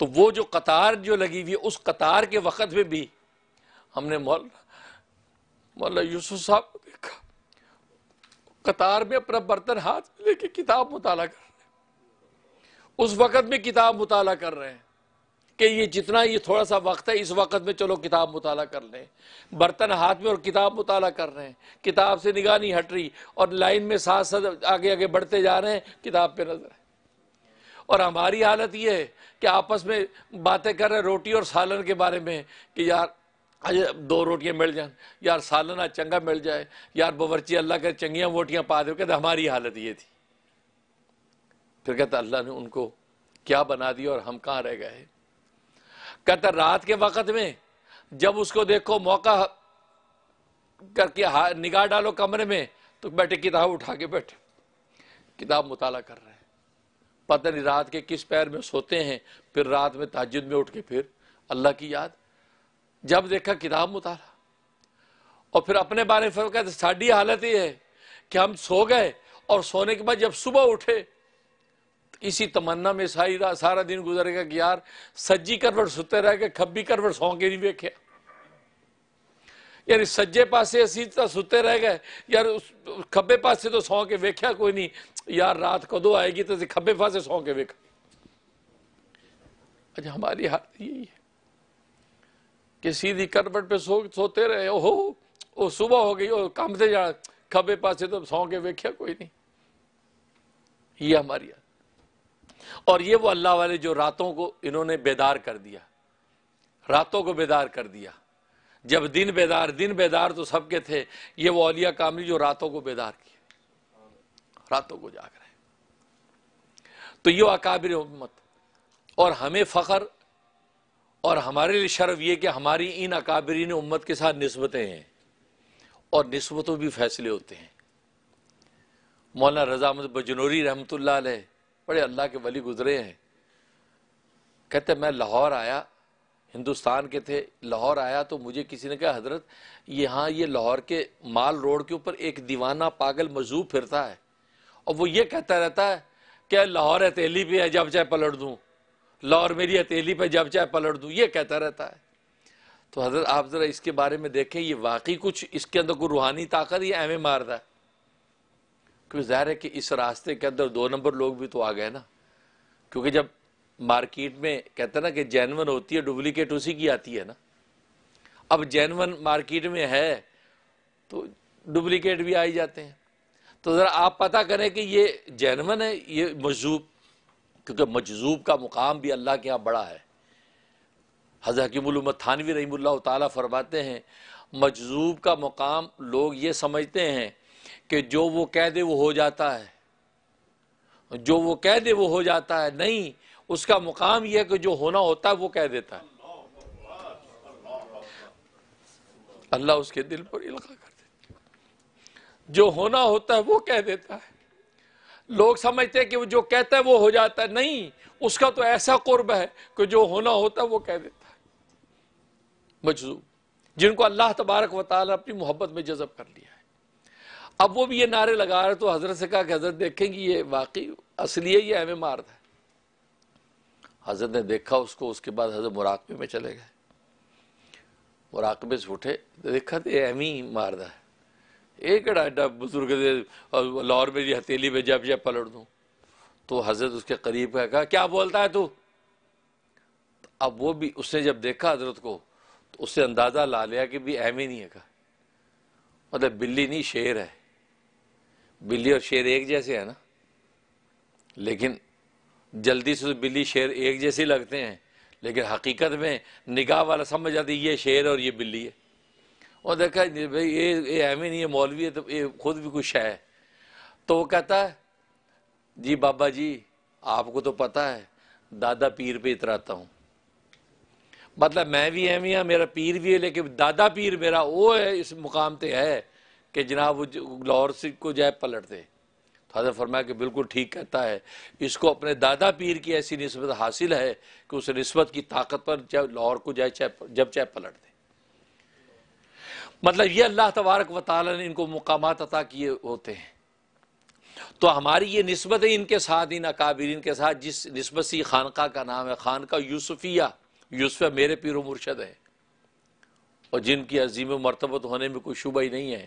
तो वो जो कतार जो लगी हुई उस कतार के वक़्त में भी हमने मौल मौला यूसुफ साहब को देखा कतार में अपना बर्तन हाथ में लेके किताब मुताला कर रहे हैं उस वक़्त में किताब मुताला कर रहे हैं कि ये जितना ये थोड़ा सा वक्त है इस वक्त में चलो किताब मुताला कर लें बर्तन हाथ में और किताब मुताला कर रहे हैं किताब से निगाह नहीं हट रही और लाइन में साथ साथ आगे आगे बढ़ते जा रहे हैं किताब पे नजर है और हमारी हालत ये है कि आपस में बातें कर रहे हैं रोटी और सालन के बारे में कि यार अज दो रोटियां मिल जाए यार सालना चंगा मिल जाए यार बवरची अल्लाह के चंगिया वोटियाँ पा दो कहते हमारी हालत ये थी फिर कहता अल्लाह ने उनको क्या बना दिया और हम कहाँ रह गए कहता रात के वक़्त में जब उसको देखो मौका करके निगाह डालो कमरे में तो बैठे किताब उठा के बैठे किताब मुताला कर रहे हैं पता नहीं रात के किस पैर में सोते हैं फिर रात में ताजुद में उठ के फिर अल्लाह की याद जब देखा किताब में उतारा और फिर अपने बारे में कहते तो साड़ी हालत ये है कि हम सो गए और सोने के बाद जब सुबह उठे तो इसी तमन्ना में सारी रात सारा दिन गुजरेगा कि यार सज्जी करवट सुते रह गए खब्बी करवट सौ के नहीं वेख्या यानी सज्जे पासे असी तरह सुते रह गए यार उस खब्बे पासे तो सौ के वेख्या कोई नहीं यार रात कदों आएगी तो खब्बे पासे सौ के वेख अच्छा हमारी हालत यही है कि सीधी करवट पे सो सोते रहे ओहो ओ सुबह हो गई ओ काम से जा खबे पासे तो सौ के वेख्या कोई नहीं ये हमारी और ये वो अल्लाह वाले जो रातों को इन्होंने बेदार कर दिया रातों को बेदार कर दिया जब दिन बेदार दिन बेदार तो सबके थे ये वो अलिया कामली जो रातों को बेदार किए रातों को जाग रहे तो ये अकाबिर उम्मत और हमें फ़ख्र और हमारे लिए शर्फ ये कि हमारी इन अकाबरीन उम्मत के साथ नस्बतें हैं और नस्बतों भी फैसले होते हैं मौलाना रजा अहमद बजनौरी रहमत बड़े अल्लाह के वली गुजरे हैं कहते मैं लाहौर आया हिंदुस्तान के थे लाहौर आया तो मुझे किसी ने कहा हजरत यहाँ ये लाहौर के माल रोड के ऊपर एक दीवाना पागल मजूब फिरता है और वो ये कहता रहता है कि लाहौर है तेली पे है जब चाहे पलट दूँ लाहौर मेरी हथेली पर जब चाहे पलट दूँ ये कहता रहता है तो हजरत आप ज़रा इसके बारे में देखें ये वाकई कुछ इसके अंदर कोई रूहानी ताकत या एम मार रहा है क्योंकि ज़ाहिर है कि इस रास्ते के अंदर दो नंबर लोग भी तो आ गए ना क्योंकि जब मार्केट में कहते ना कि जैनवन होती है डुप्लीकेट उसी की आती है ना अब जैनवन मार्केट में है तो डुप्लीकेट भी आ ही जाते हैं तो ज़रा आप पता करें कि ये जैनवन है ये मजूब क्योंकि मजजूब का मुकाम भी अल्लाह के यहाँ बड़ा है हज़र हकीमत थानवी रही ताली फरमाते हैं मजजूब का मुकाम लोग ये समझते हैं कि जो वो कह दे वो हो जाता है जो वो कह दे वो हो जाता है नहीं उसका मुकाम यह है कि जो होना होता है वो कह देता है अल्लाह उसके दिल पर इल्का कर देता जो होना होता है वो कह देता है लोग समझते हैं कि वो जो कहता है वो हो जाता है नहीं उसका तो ऐसा कुर्ब है कि जो होना होता है वो कह देता है मजलूम जिनको अल्लाह तबारक वाल अपनी मोहब्बत में जजब कर लिया है अब वो भी ये नारे लगा रहे तो हजरत से कहा कि हजरत देखेंगे ये वाकई है ये एम मार्द है हजरत ने देखा उसको उसके बाद हजरत मुराकबे में चले गए मुराकबे से उठे देखा तो एम ही मारदा है ये कड़ा एडा बुजुर्ग लाहौर मेरी हथेली में जब जब पलट दूँ तो हजरत उसके करीब का कहा क्या बोलता है तू तो अब वो भी उसने जब देखा हजरत को तो उससे अंदाज़ा ला लिया कि भी अहम ही नहीं है कहा मतलब बिल्ली नहीं शेर है बिल्ली और शेर एक जैसे है ना लेकिन जल्दी से तो बिल्ली शेर एक जैसे लगते हैं लेकिन हकीकत में निगाह वाला समझ जाती ये शेर और ये बिल्ली है और देखा भाई ये ये एम नहीं है मौलवी है तो ये खुद भी कुछ है तो वो कहता है जी बाबा जी आपको तो पता है दादा पीर पे इतराता हूँ मतलब मैं भी एम ही मेरा पीर भी है लेकिन दादा पीर मेरा वो है इस मुकाम पे है कि जनाब वो लाहौर से को जाए दे तो हजर फरमाया कि बिल्कुल ठीक कहता है इसको अपने दादा पीर की ऐसी नस्बत हासिल है कि उस नस्बत की ताकत पर जब लाहौर को जाए जब चाहे पलट दे मतलब ये अल्लाह तबारक व ताली ने इनको मुकाम अता किए होते हैं तो हमारी ये नस्बत है इनके साथ इन अकाबरीन के साथ जिस नस्बत से खानका का नाम है खानका यूसुफिया यूसुफ मेरे पीर मुर्शद है और जिनकी अजीम मरतबत होने में कोई शुबा ही नहीं है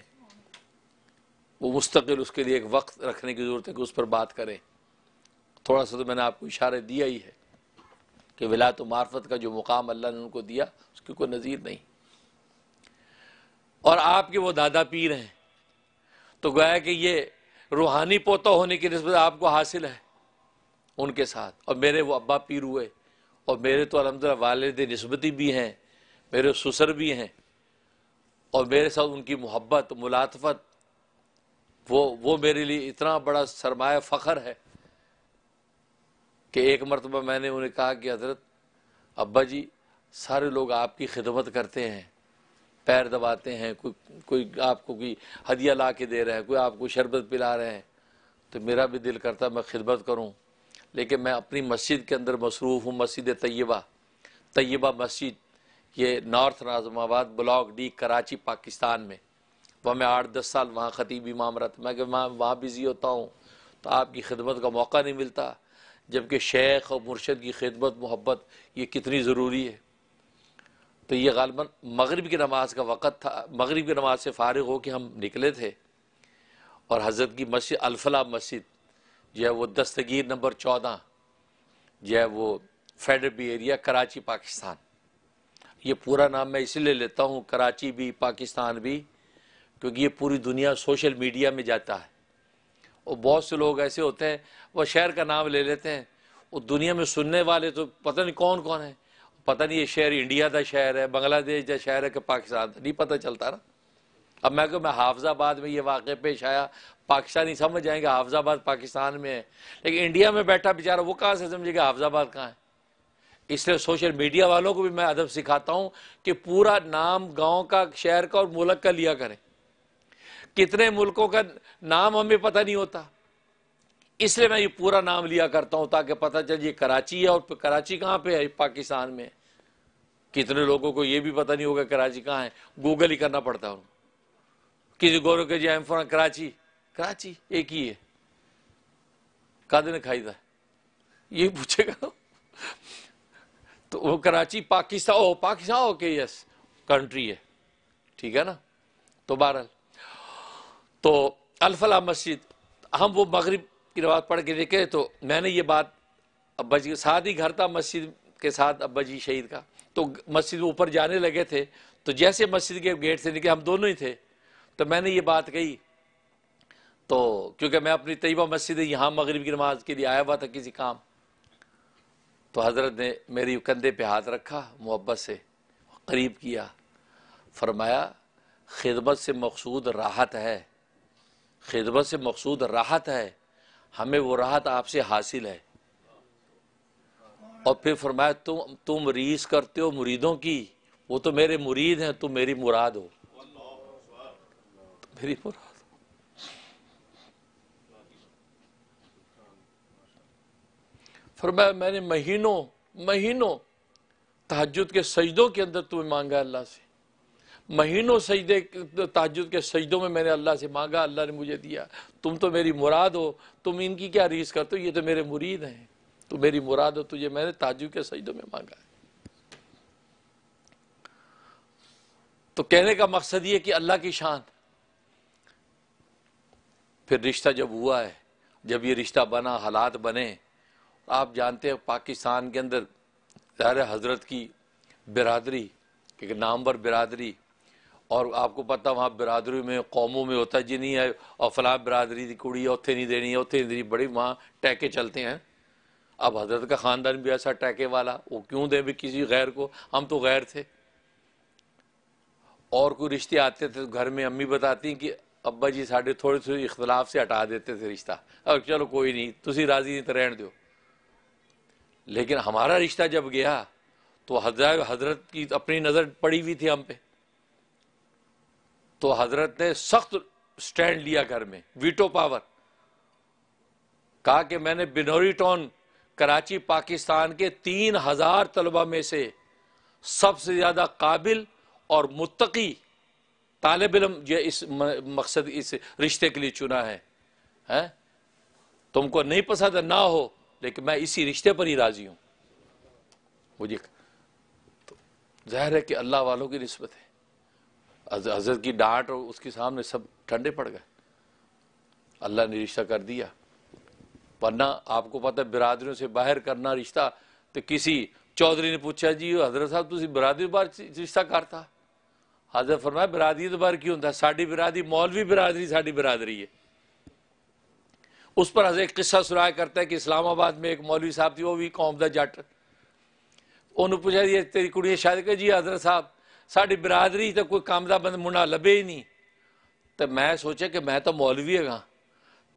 वो मुस्तकिल उसके लिए एक वक्त रखने की ज़रूरत है कि उस पर बात करें थोड़ा सा तो मैंने आपको इशारे दिया ही है कि विलायत मार्फत का जो मुकाम अल्लाह ने उनको दिया उसकी कोई नज़ीर नहीं और आपके वो दादा पीर हैं तो गया कि ये रूहानी पोता होने की नस्बत आपको हासिल है उनके साथ और मेरे वो अब्बा पीर हुए और मेरे तो अलहमद वालद नस्बती भी हैं मेरे ससुर भी हैं और मेरे साथ उनकी मोहब्बत मुलातफत वो वो मेरे लिए इतना बड़ा सरमाया फ़खर है कि एक मरतबा मैंने उन्हें कहा कि हज़रत अब्बा जी सारे लोग आपकी खिदमत करते हैं पैर दबाते हैं कोई कोई आपको कोई हदिया ला के दे रहा है कोई आपको शरबत पिला रहे हैं तो मेरा भी दिल करता मैं खिदमत करूँ लेकिन मैं अपनी मस्जिद के अंदर मसरूफ़ हूँ मस्जिद तयबा तयबा मस्जिद ये north Nazimabad block D Karachi Pakistan में वह मैं आठ दस साल वहाँ ख़तीब इमाम रहा था मैं कि वहाँ वहाँ बिज़ी होता हूँ तो आपकी खिदमत का मौका नहीं मिलता जबकि शेख और मुर्शद की खिदमत मोहब्बत ये कितनी ज़रूरी है तो ये गालबन मगरब की नमाज का वक़्त था मगरब की नमाज से फारग हो के हम निकले थे और हज़रत की मस्जिद अलफला मस्जिद जो है वो दस्तगीर नंबर चौदह जो है वो फेडरबी एरिया कराची पाकिस्तान ये पूरा नाम मैं इसलिए लेता हूँ कराची भी पाकिस्तान भी क्योंकि ये पूरी दुनिया सोशल मीडिया में जाता है और बहुत से लोग ऐसे होते हैं वह शहर का नाम ले लेते हैं और दुनिया में सुनने वाले तो पता नहीं कौन कौन है पता नहीं ये शहर इंडिया का शहर है बांग्लादेश का शहर है कि पाकिस्तान नहीं पता चलता ना अब मैं कहूँ मैं हाफजाबाद में ये वाक़ पेश आया पाकिस्तानी समझ जाएंगे हाफजाबाद पाकिस्तान में है लेकिन इंडिया में बैठा बेचारा वो कहाँ से समझेगा हाफजाबाद कहाँ है इसलिए सोशल मीडिया वालों को भी मैं अदब सिखाता हूँ कि पूरा नाम गाँव का शहर का और मुल्क का लिया करें कितने मुल्कों का नाम हमें पता नहीं होता इसलिए मैं ये पूरा नाम लिया करता हूं ताकि पता चल ये कराची है और कराची कहाँ पे है पाकिस्तान में कितने लोगों को ये भी पता नहीं होगा कराची कहाँ है गूगल ही करना पड़ता हूं किसी गौरव के जी एम कराची कराची एक ही है कद ने खाई था ये पूछेगा तो वो कराची पाकिस्तान ओ पाकिस्तान ओके यस कंट्री है ठीक है ना तो बहरहाल तो अलफला मस्जिद हम वो मगरब की नमाज़ पढ़ के देखे तो मैंने ये बात अब्बा जी साथ ही घर था मस्जिद के साथ अब्बा जी शहीद का तो मस्जिद में ऊपर जाने लगे थे तो जैसे मस्जिद के गेट से निकले हम दोनों ही थे तो मैंने ये बात कही तो क्योंकि मैं अपनी तयबा मस्जिद यहाँ मगरब की नमाज के लिए आया हुआ था किसी काम तो हज़रत ने मेरी कंधे पे हाथ रखा मुहब्बत से करीब किया फरमाया खिदमत से मकसूद राहत है खिदमत से मकसूद राहत है हमें वो राहत आपसे हासिल है और फिर फरमाया तुम तुम रीस करते हो मुरीदों की वो तो मेरे मुरीद हैं तुम मेरी मुराद हो तो मेरी मुराद हो फरमाया मैंने महीनों महीनों तहजद के सजदों के अंदर तुम्हें मांगा अल्लाह से महीनों सजदे ताजुद के सजदों में मैंने अल्लाह से मांगा अल्लाह ने मुझे दिया तुम तो मेरी मुराद हो तुम इनकी क्या रीस करते हो ये तो मेरे मुरीद हैं तो मेरी मुराद हो तुझे मैंने ताजुब के सजदों में मांगा है तो कहने का मकसद ये कि अल्लाह की शान फिर रिश्ता जब हुआ है जब ये रिश्ता बना हालात बने आप जानते हैं पाकिस्तान के अंदर ज़ाहिर हजरत की बिरादरी एक नामवर बिरादरी और आपको पता वहाँ बिरादरी में कौमों में होता जी नहीं है और फलां बरदरी की कुड़ी उत्थे नहीं देनी है उत्थे नहीं देनी बड़ी वहाँ टैके चलते हैं अब हजरत का ख़ानदान भी ऐसा टैके वाला वो क्यों दें भी किसी गैर को हम तो गैर थे और कोई रिश्ते आते थे तो घर में अम्मी बताती कि अब्बा जी साढ़े थोड़े थोड़े इख्तलाफ से हटा देते थे रिश्ता अब चलो कोई नहीं तुम राजी नहीं तो रहने दो लेकिन हमारा रिश्ता जब गया तो हजरत हजरत की अपनी नज़र पड़ी हुई थी हम पे तो हजरत ने सख्त स्टैंड लिया घर में वीटो पावर कहा कि मैंने बिनोरी टॉन कराची पाकिस्तान के तीन हजार तलबा में से सबसे ज़्यादा काबिल और मुतकी तालब इलम यह इस मकसद इस रिश्ते के लिए चुना है है? तुमको नहीं पसंद ना हो लेकिन मैं इसी रिश्ते पर ही राज़ी हूं मुझे तो जहर है कि अल्लाह वालों की रिश्वत है हजरत की डांट और उसके सामने सब ठंडे पड़ गए अल्लाह ने रिश्ता कर दिया वरना आपको पता है बिरादरियों से बाहर करना रिश्ता तो किसी चौधरी ने पूछा जी हजरत साहब तुम बिरादरी बार रिश्ता करता हजरत फरमाया बिरादरी तो बार क्यों था साड़ी बिरादरी मौलवी बिरादरी साड़ी बिरादरी है उस पर हजरत किस्सा सुनाया करता है कि इस्लामाबाद में एक मौलवी साहब थी वो भी कौम का जट उन्होंने पूछा जी तेरी कुड़ी शादी कर जी हजरत साहब साड़ी बिरादरी तो कोई काम का बंद मुंडा लभे ही नहीं तो मैं सोचा कि मैं तो मौलवी है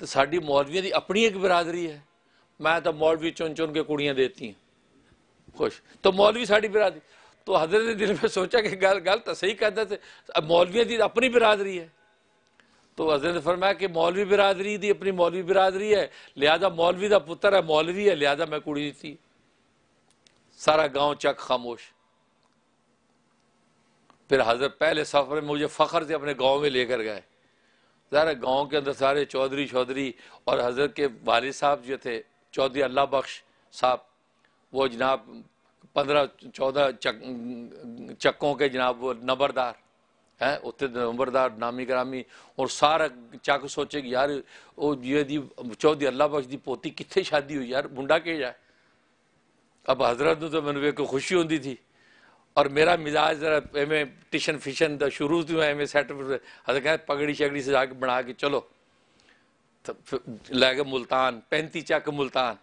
तो साड़ी ਮੌਲਵੀਆਂ की अपनी एक बिरादरी है मैं तो मौलवी चुन चुन के कुड़ियाँ देती खुश तो मौलवी साड़ी बिरादरी तो हजरत ने दिल में सोचा कि गल गल तो सही कहते थे मौलवियाँ की अपनी बिरादरी है तो हजरत ने फरमाया कि मौलवी बिरादरी की अपनी मौलवी बिरादरी है लिहाजा मौलवी का पुत्र है मौलवी है लिहाजा मैं कुड़ी दी सारा गाँव चक खामोश फिर हजरत पहले सफ़र में मुझे फ़ख्र से अपने गाँव में लेकर गए ज़रा गाँव के अंदर सारे चौधरी चौधरी और हजरत के वाल साहब जो थे चौधरी अल्लाह बख्श साहब वो जनाब पंद्रह चौदह चक, चक्कों के जनाब वो नंबरदार हैं उतने नंबरदार नामी करामी और सारा चक सोचे कि यार वो ये दी चौधरी अल्लाह बख्श की पोती कितने शादी हुई यार मुंडा के जाए अब हजरत तो मैंने खुशी होती थी और मेरा मिजाज ज़रा एम टिशन फिशन तो शुरू से एम ए सेट अस पगड़ी शगड़ी सजा के बना के चलो तो लै गए मुल्तान पैंती चक मुल्तान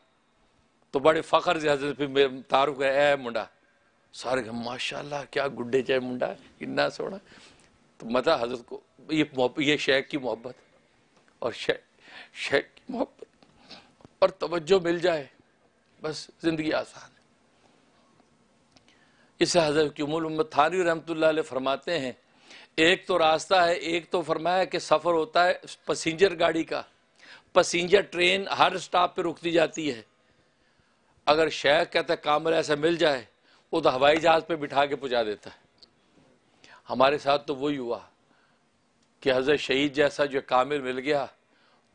तो बड़े फ़ख्र से हजरत फिर मेरे तारुफ है ए मुंडा सारे कहे माशाला क्या गुड्डे चाहे मुंडा इन्ना सोना तो मतलब हजरत को ये ये शेख की मोहब्बत और शेख शेख की मोहब्बत और तवज्जो मिल जाए बस ज़िंदगी आसान इसे हज़रत उम्मत थानी रहमत फरमाते हैं एक तो रास्ता है एक तो फरमाया कि सफ़र होता है पसेंजर गाड़ी का पसेंजर ट्रेन हर स्टॉप पे रुकती जाती है अगर शेख कहता है कामल ऐसा मिल जाए वो तो हवाई जहाज़ पे बिठा के पहुँचा देता है हमारे साथ तो वही हुआ कि हज़रत शहीद जैसा जो कामिल मिल गया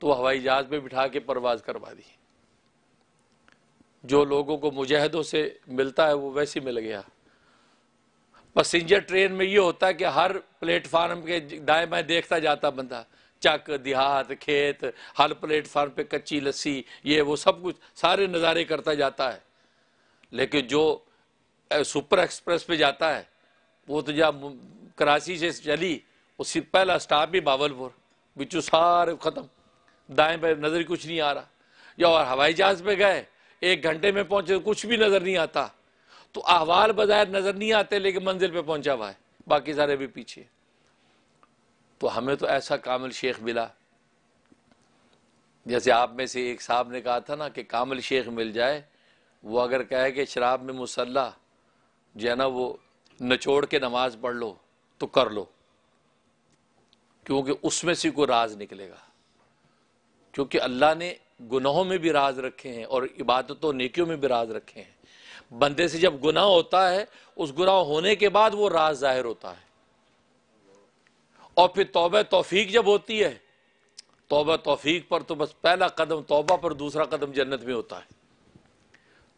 तो हवाई जहाज़ पे बिठा के परवाज़ करवा दी जो लोगों को मुजाहदों से मिलता है वो वैसे मिल गया पसेंजर ट्रेन में ये होता है कि हर प्लेटफार्म के दाएं बाएं देखता जाता बंदा चक देहात खेत हर प्लेटफार्म पे कच्ची लस्सी ये वो सब कुछ सारे नज़ारे करता जाता है लेकिन जो सुपर एक्सप्रेस पे जाता है वो तो जब कराची से चली उससे पहला स्टाप ही बावलपुर बिचू सारे ख़त्म दाएं बाएं नज़र कुछ नहीं आ रहा या और हवाई जहाज़ पर गए एक घंटे में पहुँचे तो कुछ भी नज़र नहीं आता तो अहवाल बजाय नज़र नहीं आते लेकिन मंजिल पर पहुंचा हुआ है बाकी सारे भी पीछे तो हमें तो ऐसा कामिल शेख मिला जैसे आप में से एक साहब ने कहा था ना कि कामिल शेख मिल जाए वो अगर कहे कि शराब में मुसल्ला जो है ना वो नचोड़ के नमाज पढ़ लो तो कर लो क्योंकि उसमें से कोई राज निकलेगा क्योंकि अल्लाह ने गुनाहों में भी राज रखे हैं और इबादतों नेकियों में भी राज रखे हैं बंदे से जब गुनाह होता है उस गुनाह होने के बाद वो राज जाहिर होता है और फिर तोबा तोफीक जब होती है तोबा तोफीक पर तो बस पहला कदम तोबा पर दूसरा कदम जन्नत में होता है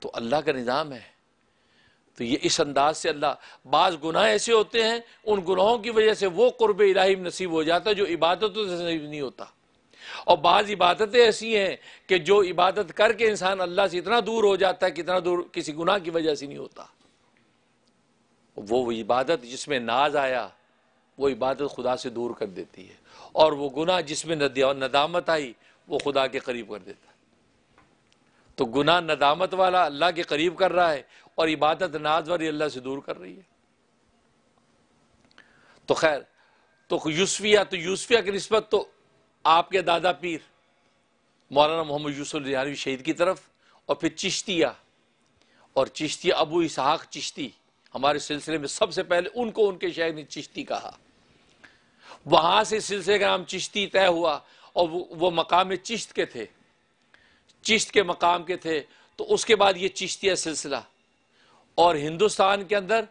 तो अल्लाह का निज़ाम है तो ये इस अंदाज से अल्लाह बाज़ गुनाह ऐसे होते हैं उन गुनाहों की वजह से वो क़ुरब इलाही नसीब हो जाता है जो इबादतों से नसीब नहीं होता और बाज़ इबादतें ऐसी हैं कि जो इबादत करके इंसान अल्लाह से इतना दूर हो जाता है कि इतना दूर किसी गुनाह की वजह से नहीं होता वो इबादत जिसमें नाज आया वो इबादत खुदा से दूर कर देती है और वो गुनाह जिसमें नदामत आई वो खुदा के करीब कर देता तो गुनाह नदामत वाला अल्लाह के करीब कर रहा है और इबादत नाज वाली अल्लाह से दूर कर रही है तो खैर तो यूसफिया तो यूसफिया की नस्बत तो आपके दादा पीर मौलाना मोहम्मद यूसुफ रिहानवी शहीद की तरफ और फिर चिश्तिया और चिश्ती अबू इसहाक चिश्ती हमारे सिलसिले में सबसे पहले उनको उनके शहर ने चिश्ती कहा वहां से सिलसिले का नाम चिश्ती तय हुआ और वो, वो मकाम चिश्त के थे चिश्त के मकाम के थे तो उसके बाद ये चिश्तिया सिलसिला और हिंदुस्तान के अंदर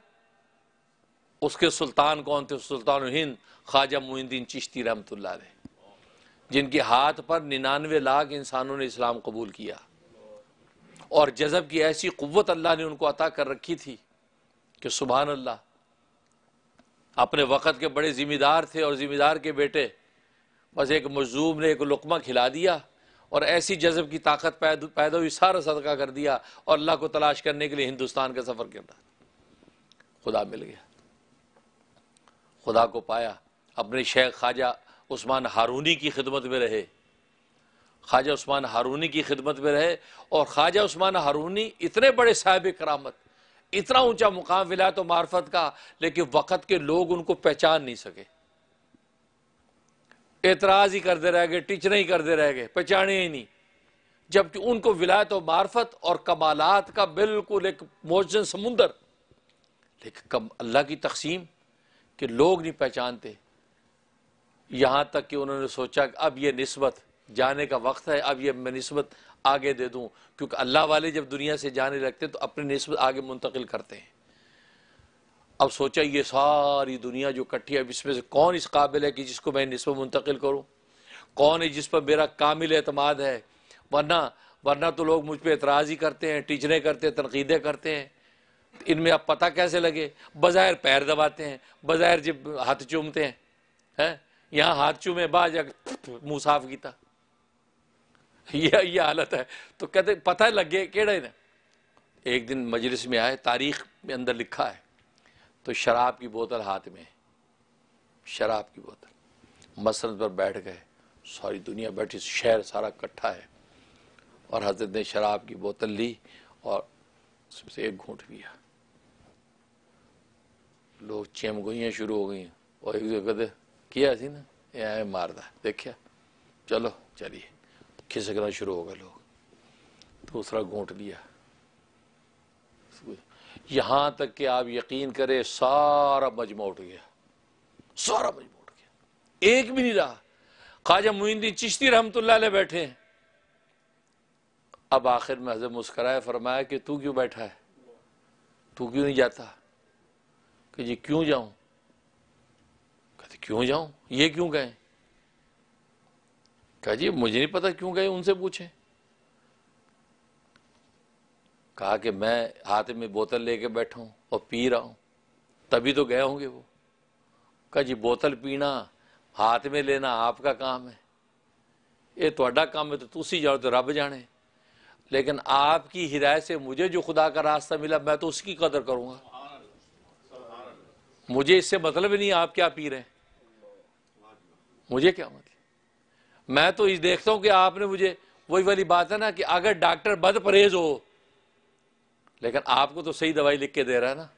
उसके सुल्तान कौन थे सुल्तान हिंद ख्वाजा मोहिद्दीन चिश्ती रहमतुल्ला ने जिनके हाथ पर निन्यानवे लाख इंसानों ने इस्लाम कबूल किया और जज़ब की ऐसी कुत अल्लाह ने उनको अता कर रखी थी कि सुबहान अल्लाह अपने वक़्त के बड़े ज़िम्मेदार थे और ज़िम्मेदार के बेटे बस एक मजलूब ने एक लुकमा खिला दिया और ऐसी जज़ब की ताकत पैदा हुई सारा सदका कर दिया और अल्लाह को तलाश करने के लिए हिंदुस्तान का सफ़र था खुदा मिल गया खुदा को पाया अपने शेख ख्वाजा उस्मान हारूनी की खिदमत में रहे ख्वाजा उस्मान हारूनी की खिदमत में रहे और ख्वाजा उस्मान हारूनी इतने बड़े साहब करामत इतना ऊंचा मुकाम मिला तो मार्फत का लेकिन वक़्त के लोग उनको पहचान नहीं सके एतराज़ ही करते रह गए टीचरें ही करते रह गए पहचाने ही नहीं जबकि उनको विलायत तो और मार्फत और कमालत का बिल्कुल एक मोजन समुंदर लेकिन कम अल्लाह की तकसीम के लोग नहीं पहचानते यहाँ तक कि उन्होंने सोचा कि अब ये नस्बत जाने का वक्त है अब ये मैं नस्बत आगे दे दूँ क्योंकि अल्लाह वाले जब दुनिया से जाने लगते तो अपनी नस्बत आगे मुंतकिल करते हैं अब सोचा ये सारी दुनिया जो इकट्ठी है अब इसमें से कौन इस काबिल है कि जिसको मैं नस्बत मुंतकिल करूँ कौन है जिस पर मेरा कामिल अतमाद है वरना वरना तो लोग मुझ पर एतराज़ ही करते हैं टीचरें करते हैं तनकीदें करते हैं इनमें अब पता कैसे लगे बज़ाहिर पैर दबाते हैं बज़ाहिर जब हाथ चूमते हैं हैं यहाँ हाथ में बाज मुँह साफ किया हालत है तो कहते पता लग गए केड़े ने एक दिन मजलिस में आए तारीख में अंदर लिखा है तो शराब की बोतल हाथ में शराब की बोतल मसरत पर बैठ गए सारी दुनिया बैठी शहर सारा इकट्ठा है और हजरत ने शराब की बोतल ली और उसमें से एक घूट लिया लोग चेमगोइयाँ शुरू हो गई और एक जगह किया सी ना ए मार देखिया चलो चलिए खिसकना शुरू हो गए लोग दूसरा घोट लिया यहां तक कि आप यकीन करें सारा मजमा उठ गया सारा मजमा उठ गया एक भी नहीं रहा ख्वाजा मुहिद्दीन चिश्ती रहमतुल्ला बैठे हैं अब आखिर में हजरत मुस्कराए फरमाया कि तू क्यों बैठा है तू क्यों नहीं जाता कि जी क्यों जाऊं क्यों जाऊं ये क्यों गए कहा जी मुझे नहीं पता क्यों गए उनसे पूछे कहा कि मैं हाथ में बोतल लेके बैठा हूं और पी रहा हूं तभी तो गए होंगे वो कहा जी बोतल पीना हाथ में लेना आपका काम है ये थोड़ा काम है तो तुसी जाओ तो रब जाने लेकिन आपकी हिदायत से मुझे जो खुदा का रास्ता मिला मैं तो उसकी कदर करूंगा मुझे इससे मतलब ही नहीं आप क्या पी रहे हैं मुझे क्या मतलब मैं तो इस देखता हूं कि आपने मुझे वही वाली बात है ना कि अगर डॉक्टर बद परहेज हो लेकिन आपको तो सही दवाई लिख के दे रहा है ना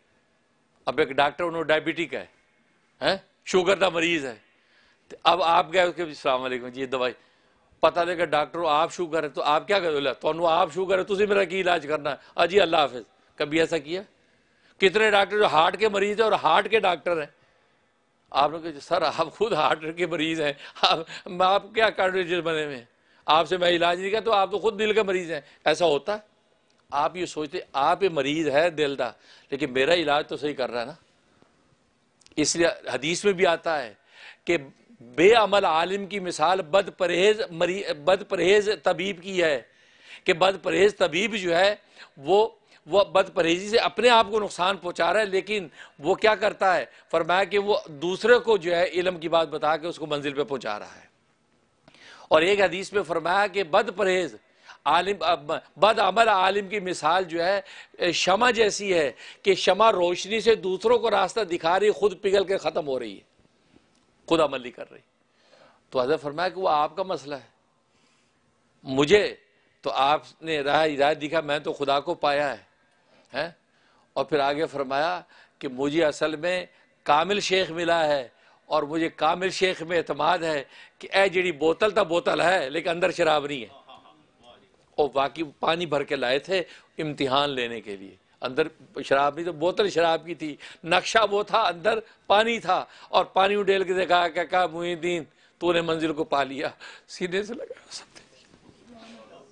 अब एक डॉक्टर उन्होंने डायबिटिक है हैं शुगर का मरीज है तो अब आप गए उसके सलामकुम जी दवाई पता लगे डॉक्टर आप शुगर है तो आप क्या कर तो आप शुगर है तुझे मेरा की इलाज करना है अजी अल्लाह हाफिज कभी ऐसा किया कितने डॉक्टर जो हार्ट के मरीज हैं और हार्ट के डॉक्टर हैं आप लोग सर आप खुद हार्ट के मरीज हैं आप आप क्या कार्डियोलॉजिस्ट बने हुए आपसे मैं इलाज नहीं किया तो आप तो खुद दिल का मरीज हैं ऐसा होता है आप ये सोचते आप ये मरीज है दिल का लेकिन मेरा इलाज तो सही कर रहा है ना इसलिए हदीस में भी आता है कि बेअमल आलिम की मिसाल बद परहेज मरी बद परहेज तबीब की है कि बद परहेज तबीब जो है वो वो बद परहेजी से अपने आप को नुकसान पहुँचा रहा है लेकिन वो क्या करता है फरमाया कि वो दूसरे को जो है इलम की बात बता के उसको मंजिल पर पहुँचा रहा है और एक हदीस में फरमाया कि बद परहेज़ आलिम बद अमल आलिम की मिसाल जो है शमा जैसी है कि शमा रोशनी से दूसरों को रास्ता दिखा रही खुद पिघल कर ख़त्म हो रही है खुद अमल नहीं कर रही तो हजरत फरमाया कि वो आपका मसला है मुझे तो आपने राह राय दिखा मैं तो खुदा को पाया है है और फिर आगे फरमाया कि मुझे असल में कामिल शेख मिला है और मुझे कामिल शेख में अतमाद है कि ए जड़ी बोतल तो बोतल है लेकिन अंदर शराब नहीं है और बाकी पानी भर के लाए थे इम्तिहान लेने के लिए अंदर शराब नहीं तो बोतल शराब की थी नक्शा वो था अंदर पानी था और पानी उडेल के देखा क्या कहा मुहीद्दीन तूने मंजिल को पा लिया सीने से लगा सब दे दिया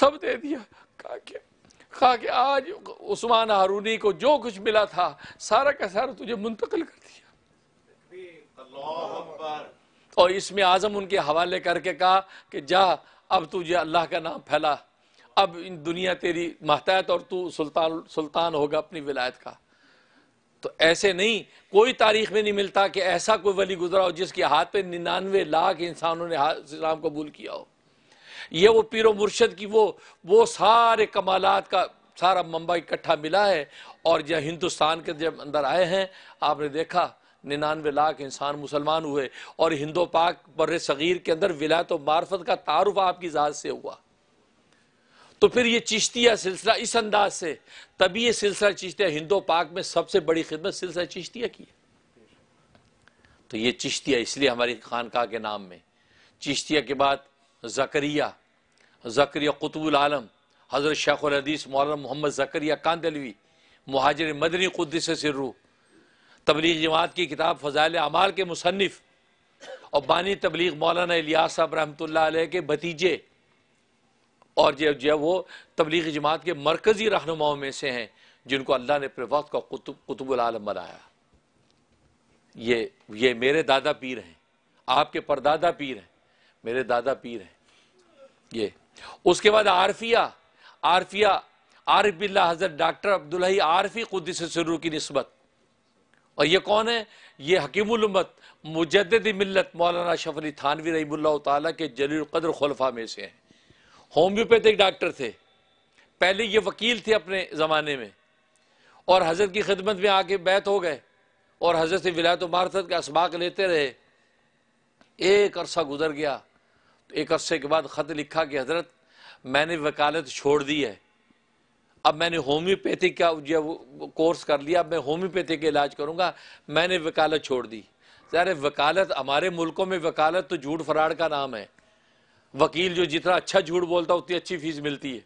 सब दे दिया कहा क्या कहा कि आज उस्मान हारूनी को जो कुछ मिला था सारा का सारा तुझे मुंतकिल कर दिया और इसमें आजम उनके हवाले करके कहा कि जा अब तुझे अल्लाह का नाम फैला अब इन दुनिया तेरी महतात और तू सुल्तान सुल्तान होगा अपनी विलायत का तो ऐसे नहीं कोई तारीख में नहीं मिलता कि ऐसा कोई वली गुजरा हो जिसके हाथ पे निन्यानवे लाख इंसानों ने इस्लाम कबूल किया हो ये वो पीर मुर्शद की वो वो सारे कमालत का सारा मुंबई इकट्ठा मिला है और जब हिंदुस्तान के जब अंदर आए हैं आपने देखा निन्यानवे लाख इंसान मुसलमान हुए और हिंदो पाक बर सग़ीर के अंदर विलायत मार्फत का तारुफ आपकी ज़ात से हुआ तो फिर ये चिश्तिया सिलसिला इस अंदाज से तभी ये सिलसिला चिश्तिया हिंदो पाक में सबसे बड़ी खिदमत सिलसिला चिश्तिया की है तो ये चिश्तिया इसलिए हमारी खानका के नाम में चिश्तिया के बाद ज़करिया ज़करिया कुतुबुल आलम हज़रत शेख़ुलहदीस मौलाना मोहम्मद ज़करिया कांदलवी महाजर मदनी कुदस सर्रू तबलीग जमात की किताब फ़जाइल अमाल के मुसनफ़ और बानी तबलीग मौलाना इलियास साहब रहमत के भतीजे और जो जो वो तबलीग जमात के मरकज़ी रहनुमाओं में से हैं जिनको अल्लाह ने अपने वक्त का कुतुबुल आलम बनाया ये ये मेरे दादा पीर हैं आपके परदादा पीर हैं मेरे दादा पीर हैं ये उसके बाद आरफिया आरफिया आरिफ बिल्ला हजरत डॉक्टर अब्दुल्ही आरफी से शुरू की नस्बत और ये कौन है ये हकीमत मुजद मिलत मौलाना शफरी थानवी रही ताली के जलील कदर खलफा में से हैं होम्योपैथिक डॉक्टर थे पहले ये वकील थे अपने ज़माने में और हजरत की खिदमत में आके बैत हो गए और हजरत से विलायत मार्फत के इसबाक लेते रहे एक अरसा गुजर गया एक अरसे के बाद ख़त लिखा कि हज़रत मैंने वकालत छोड़ दी है अब मैंने होम्योपैथी का जो कोर्स कर लिया अब मैं होम्योपैथी का इलाज करूँगा मैंने वकालत छोड़ दी यार वकालत हमारे मुल्कों में वकालत तो झूठ फराड़ का नाम है वकील जो जितना अच्छा झूठ बोलता उतनी अच्छी फीस मिलती है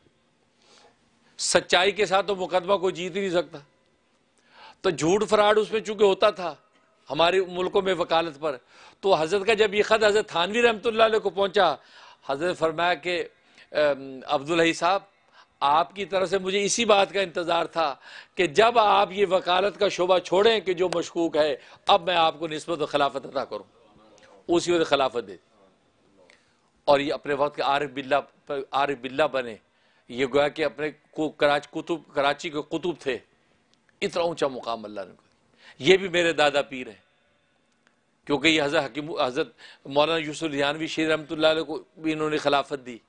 सच्चाई के साथ तो मुकदमा को जीत ही नहीं सकता तो झूठ फराड़ उसमें चूंकि होता था हमारे मुल्कों में वकालत पर तो हज़रत का जब ये ख़त हज़रत थानवी रहमत को पहुँचा हज़रत फरमाया कि अब्दुल साहब आपकी तरफ से मुझे इसी बात का इंतज़ार था कि जब आप ये वकालत का शोबा छोड़ें कि जो मशकूक है अब मैं आपको नस्बत खिलाफत अदा करूँ उसी वक्त खिलाफत दे और ये अपने वक्त के आरिफ बिल्ला आरिफ बिल्ला बने ये गोया कि अपने कराच कुतुब कराची के कुतुब थे इतना ऊंचा मुकाम अल्लाह ने ये भी मेरे दादा पीर हैं क्योंकि ये हज़रत हकीम हज़रत मौलाना यूसुफ रिहानवी शेर रहमत को भी इन्होंने खिलाफत दी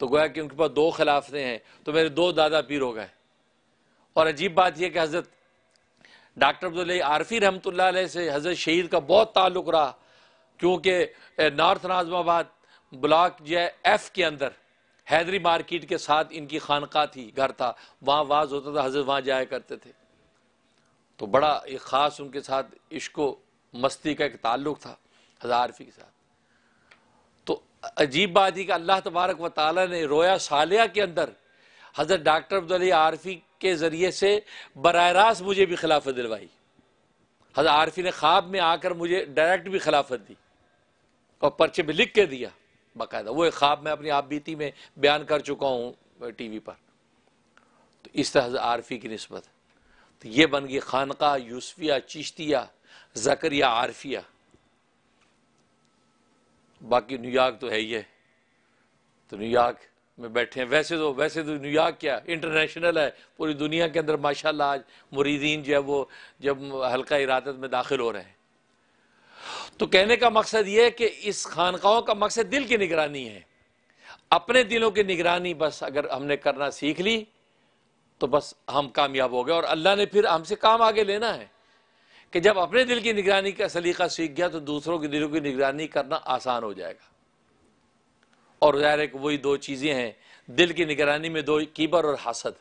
तो गोया कि उनके पास दो खिलाफतें हैं तो मेरे दो दादा पीर हो गए और अजीब बात यह कि हज़रत डॉक्टर अब्दुल आरफी रहमत से हज़रत शहीद का बहुत ताल्लुक रहा क्योंकि नॉर्थ नाजमाबाद ब्लॉक जो है एफ़ के अंदर हैदरी मार्केट के साथ इनकी खानका थी घर था वहाँ वाज होता था हजरत वहाँ जाया करते थे तो बड़ा एक ख़ास उनके साथ इश्को मस्ती का एक ताल्लुक था हज़ार फी के साथ तो अजीब बात ही कि अल्लाह तबारक व ताली ने रोया सालिया के अंदर हज़रत डॉक्टर अब्दुल आरफी के ज़रिए से बराह रास्त मुझे भी खिलाफत दिलवाई हज़रत आरफी ने ख्वाब में आकर मुझे डायरेक्ट भी खिलाफत दी और पर्चे में लिख के दिया बाकायदा वो एक ख्वाब मैं अपनी आप बीती में बयान कर चुका हूँ टी वी पर तो इस तरह आरफी की नस्बत तो ये बन गई खानका यूसफिया चिश्तिया जकरिया आरफिया बाकी न्यूयॉर्क तो है ही है तो न्यूयॉर्क में बैठे हैं वैसे तो वैसे तो न्यूयॉर्क क्या इंटरनेशनल है पूरी दुनिया के अंदर माशाल्लाह आज मुरीदीन जो है वो जब हल्का इरादत में दाखिल हो रहे हैं तो कहने का मकसद ये है कि इस खानकाओं का मकसद दिल की निगरानी है अपने दिलों की निगरानी बस अगर हमने करना सीख ली तो बस हम कामयाब हो गए और अल्लाह ने फिर हमसे काम आगे लेना है कि जब अपने दिल की निगरानी का सलीका सीख गया तो दूसरों के दिलों की निगरानी करना आसान हो जाएगा और ज़ाहिर है कि वही दो चीज़ें हैं दिल की निगरानी में दो कीबर और हसद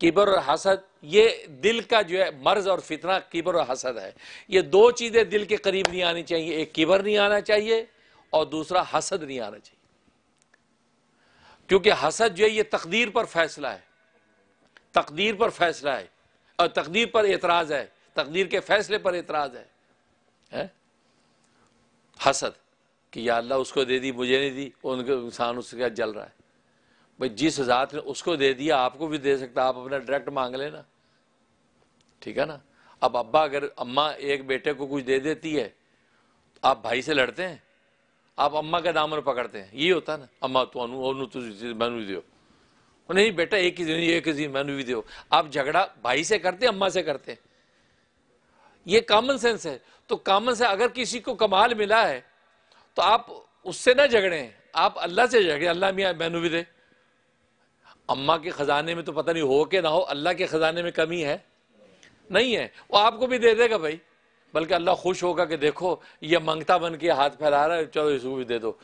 कीबर और हसद ये दिल का जो है मर्ज और फितना कीबर और हसद है ये दो चीज़ें दिल के करीब नहीं आनी चाहिए एक कीबर नहीं आना चाहिए और दूसरा हसद नहीं आना चाहिए क्योंकि हसद जो है ये तकदीर पर फैसला है तकदीर पर फैसला है और तकदीर पर एतराज़ है तकदीर के फैसले पर एतराज़ है, है? हसद कि या अल्लाह उसको दे दी मुझे नहीं दी उनके इंसान उसके जल रहा है भाई जिस ज़ात ने उसको दे दिया आपको भी दे सकता आप अपना डायरेक्ट मांग लेना ठीक है ना अब अब्बा अगर अम्मा एक बेटे को कुछ दे देती है तो आप भाई से लड़ते हैं आप अम्मा का दामन पकड़ते हैं ये होता है ना अम्मा तो अनु अनु तुझे मैनू दियो नहीं बेटा एक ही दिन एक ही दिन मन भी दो आप झगड़ा भाई से करते अम्मा से करते ये कॉमन सेंस है तो कॉमन से अगर किसी को कमाल मिला है तो आप उससे ना झगड़े आप अल्लाह से झगड़े अल्लाह मियाँ मैनू भी दे अम्मा के ख़जाने में तो पता नहीं हो के ना हो अल्लाह के ख़जाने में कमी है नहीं है वो आपको भी दे देगा भाई बल्कि अल्लाह खुश होगा कि देखो ये मंगता बन के हाथ फैला रहा है चलो इसको भी दे दो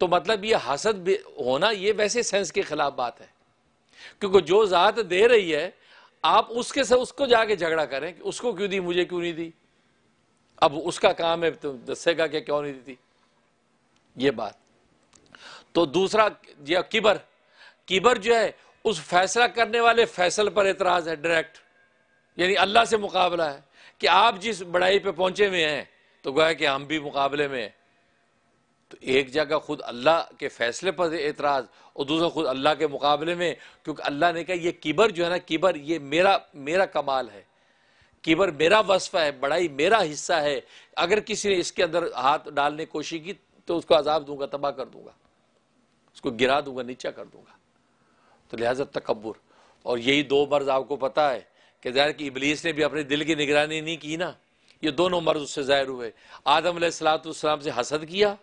तो मतलब ये हसद होना ये वैसे सेंस के ख़िलाफ़ बात है क्योंकि जो ज़ात दे रही है आप उसके से उसको जाके झगड़ा करें कि उसको क्यों दी मुझे क्यों नहीं दी अब उसका काम है तो दसेगा कि क्यों नहीं दी थी ये बात तो दूसरा या किबर किबर जो है उस फैसला करने वाले फैसल पर एतराज़ है डायरेक्ट यानी अल्लाह से मुकाबला है कि आप जिस बड़ाई पे पहुंचे हुए हैं तो गोया कि हम भी मुकाबले में हैं तो एक जगह खुद अल्लाह के फैसले पर एतराज़ और दूसरा खुद अल्लाह के मुकाबले में क्योंकि अल्लाह ने कहा ये किबर जो है ना किबर ये मेरा मेरा कमाल है किबर मेरा वसफ़ा है बड़ाई मेरा हिस्सा है अगर किसी ने इसके अंदर हाथ डालने की कोशिश की तो उसको आज़ाब दूंगा तबाह कर दूंगा उसको गिरा दूंगा नीचा कर दूंगा तो लिहाजा तकबर और यही दो मर्ज आपको पता है कि जहर कि इबलीस ने भी अपने दिल की निगरानी नहीं की ना ये दोनों मर्ज उससे ज़ाहिर हुए आदम सलाम से हसद किया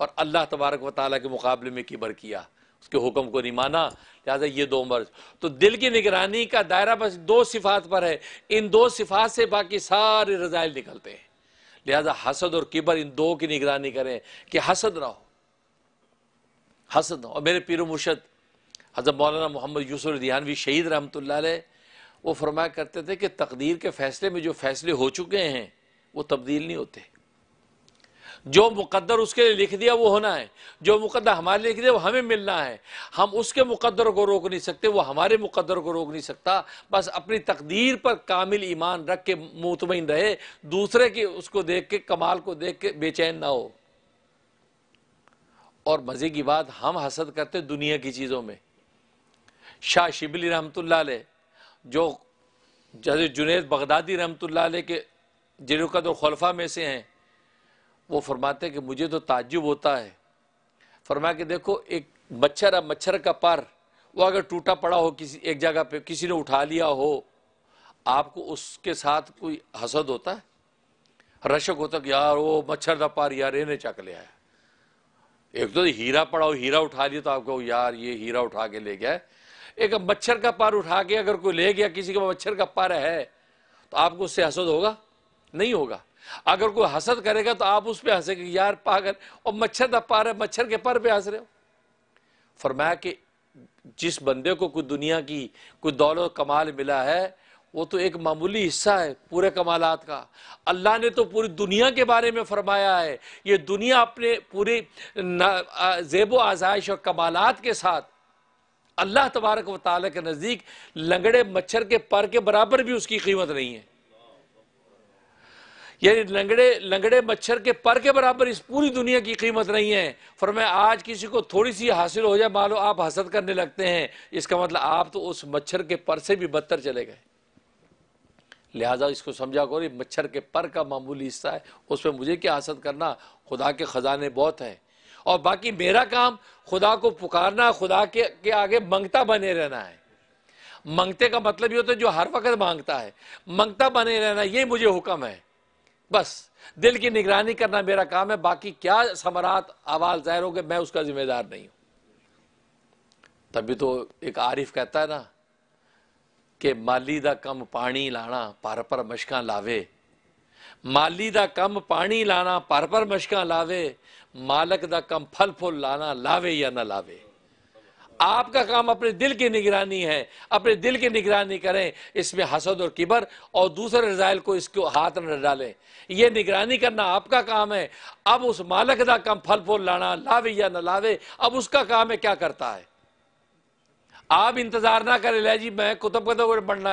और अल्लाह तबारक व ताली के मुकाबले में किबर किया उसके हुक्म को नहीं माना लिहाजा ये दो मर्ज तो दिल की निगरानी का दायरा बस दो सिफात पर है इन दो सिफात से बाकी सारे रजाइल निकलते हैं लिहाजा हसद और किबर इन दो की निगरानी करें कि हसद ना हो हसद ना हो और मेरे पीर मुर्शद हजरत मौलाना मोहम्मद यूसुफ दिहानवी शहीद रहमत वो फरमाया करते थे कि तकदीर के फ़ैसले में जो फ़ैसले हो चुके हैं वो तब्दील नहीं होते जो मुकद्दर उसके लिए लिख दिया वो होना है जो मुकद्दर हमारे लिए लिख दिया वो हमें मिलना है हम उसके मुकद्दर को रोक नहीं सकते वो हमारे मुकद्दर को रोक नहीं सकता बस अपनी तकदीर पर कामिल ईमान रख के मुतमिन रहे दूसरे के उसको देख के कमाल को देख के बेचैन ना हो और मज़े की बात हम हसद करते दुनिया की चीज़ों में शाह शिबली रहमत जो जैसे जुनेद बगदादी रहमत के जिनकद खलफा में से हैं वो फरमाते हैं कि मुझे तो ताजुब होता है फरमाया कि देखो एक मच्छर है मच्छर का पर वो अगर टूटा पड़ा हो किसी एक जगह पे किसी ने उठा लिया हो आपको उसके साथ कोई हसद होता है रशक होता कि यार वो मच्छर का पार यार इन्हें चक ले आया एक तो हीरा पड़ा हो हीरा उठा लिया तो आपको यार ये हीरा उठा के ले गया है एक मच्छर का पार उठा के अगर कोई ले गया किसी का मच्छर का पार है तो आपको उससे हसद होगा नहीं होगा अगर कोई हसद करेगा तो आप उस पर हंसेंगे यार पागल और मच्छर दब पा रहे मच्छर के पर पे हंस रहे हो फरमाया कि जिस बंदे को कोई दुनिया की कोई दौलत कमाल मिला है वो तो एक मामूली हिस्सा है पूरे कमालात का अल्लाह ने तो पूरी दुनिया के बारे में फरमाया है ये दुनिया अपने पूरे जेब आज़ाइश और कमालात के साथ अल्लाह तबारक वाले के नज़दीक लंगड़े मच्छर के पर के बराबर भी उसकी कीमत नहीं है यानी लंगड़े लंगड़े मच्छर के पर के बराबर इस पूरी दुनिया की कीमत नहीं है मैं आज किसी को थोड़ी सी हासिल हो जाए मान लो आप हसद करने लगते हैं इसका मतलब आप तो उस मच्छर के पर से भी बदतर चले गए लिहाजा इसको समझा करो मच्छर के पर का मामूली हिस्सा है उसमें मुझे क्या हसद करना खुदा के ख़जाने बहुत हैं और बाकी मेरा काम खुदा को पुकारना खुदा के, के आगे मंगता बने रहना है मंगते का मतलब ये होता है जो हर वक्त मांगता है मंगता बने रहना ये मुझे हुक्म है बस दिल की निगरानी करना मेरा काम है बाकी क्या समरात आवाज जाहिर हो गए मैं उसका जिम्मेदार नहीं हूं तभी तो एक आरिफ कहता है ना कि माली का कम पानी लाना पर पर मशक लावे माली का कम पानी लाना पर पर मशक लावे मालक का कम फल फूल लाना लावे या ना लावे आपका काम अपने दिल की निगरानी है अपने दिल की निगरानी करें इसमें हसद और किबर और दूसरे रजाइल को इसको हाथ न डालें यह निगरानी करना आपका काम है अब उस मालक का काम फल फूल लाना लावे या न लावे अब उसका काम है क्या करता है आप इंतजार ना करें ला जी मैं कुतुब कदम बढ़ना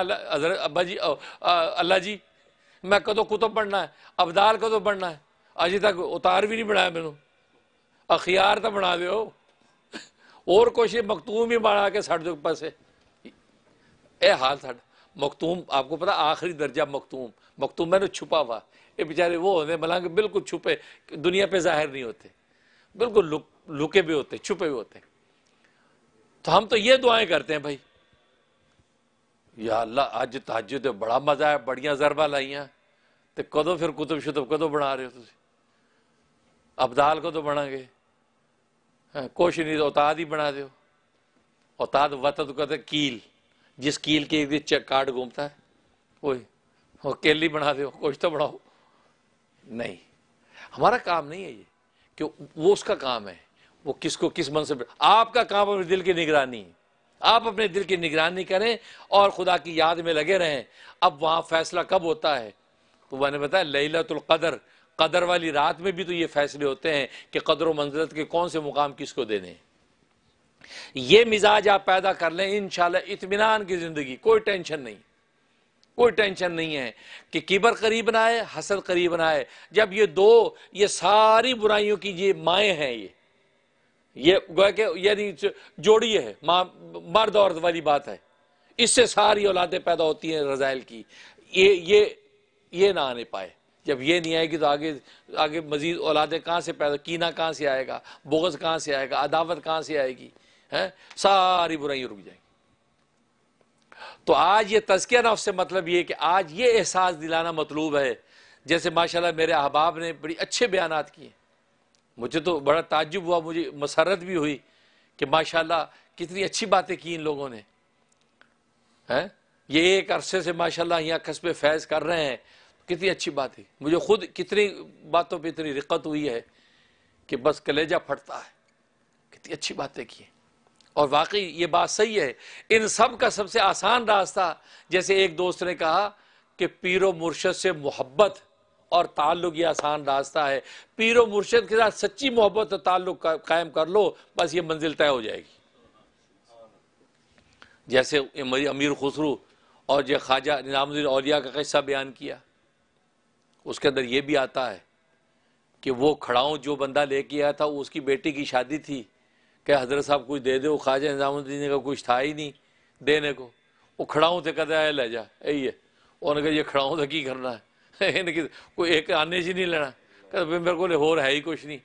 अब्बा जी अल्लाह जी मैं कदों कुतुब बढ़ना है अबदार कदों बढ़ना है अजे तक उतार भी नहीं बनाया मैनू अखियार तो बना दो और कुछ मखतूम ही ਬਣਾ के साथ ਦੋ ਪਾਸੇ ਇਹ हाल सा मखतूम आपको पता आखिरी दर्जा मखतूम मखतूम मैंने छुपा हुआ ये बेचारे वो होते मलांग बिल्कुल छुपे दुनिया पे जाहिर नहीं होते बिल्कुल लुक लुके भी होते छुपे भी होते तो हम तो ये दुआएं करते हैं भाई या अल्लाह अज ताज तो बड़ा मजा है बड़िया जरबा लाइया तो कदों फिर कुतुब शुतुब कदों बना रहे हो तुम अबदाल कदों बना गए हाँ, कुछ नहीं तो औताद ही बना दो औताद वत तो कहते कील जिस कील के एक चेक कार्ड घूमता है वही और केली बना दो कुछ तो बढ़ाओ नहीं हमारा काम नहीं है ये क्यों वो उसका काम है वो किसको किस मन से आपका काम अपने दिल की निगरानी आप अपने दिल की निगरानी करें और खुदा की याद में लगे रहें अब वहाँ फैसला कब होता है तो मैंने बताया कदर कदर वाली रात में भी तो ये फैसले होते हैं कि कदर व के कौन से मुकाम किसको देने ये मिजाज आप पैदा कर लें इन इतमान की ज़िंदगी कोई टेंशन नहीं कोई टेंशन नहीं है कि किबर करीब ना आए हसर करीब ना आए जब ये दो ये सारी बुराइयों की ये माएँ हैं ये ये गोया के यानी जोड़ी है माँ मर्द औरत वाली बात है इससे सारी औलादें पैदा होती हैं रज़ाइल की ये ये ये ना आने पाए जब ये नहीं आएगी तो आगे आगे मजीद औलादें कहाँ से पैदा कीना कहाँ से आएगा बोगस कहाँ से आएगा अदावत कहाँ से आएगी हैं सारी बुराइयाँ रुक जाएंगी तो आज ये तस्किया नफ से मतलब ये कि आज ये एहसास दिलाना मतलूब है जैसे माशाल्लाह मेरे अहबाब ने बड़ी अच्छे बयान किए मुझे तो बड़ा ताजुब हुआ मुझे मसरत भी हुई कि माशाल्लाह कितनी अच्छी बातें की इन लोगों ने हैं ये एक अरसे से माशाल्लाह यहाँ कस्बे फैज़ कर रहे हैं कितनी अच्छी बात है मुझे खुद कितनी बातों पे इतनी रिक्कत हुई है कि बस कलेजा फटता है कितनी अच्छी बातें की और वाकई ये बात सही है इन सब का सबसे आसान रास्ता जैसे एक दोस्त ने कहा कि पीरो मुर्शद से मोहब्बत और ताल्लुक ये आसान रास्ता है पीरो मुर्शद के साथ सच्ची मोहब्बत और ताल्लुक कायम कर लो बस ये मंजिल तय हो जाएगी जैसे अमीर खुसरू और जो ख्वाजा निजामुद्दीन औलिया का कैसा बयान किया उसके अंदर ये भी आता है कि वो खड़ाऊँ जो बंदा लेके आया था उसकी बेटी की शादी थी क्या हजरत साहब कुछ दे दो ख्वाजा निज़ामुद्दीन का कुछ था ही नहीं देने को वो खड़ाऊँ थे तो कहते आए ले जा यही है उन्होंने कहा ये खड़ाऊँ तो की करना है इनकी कोई एक आने से नहीं लेना कहते भाई मेरे को लाहौर है ही कुछ नहीं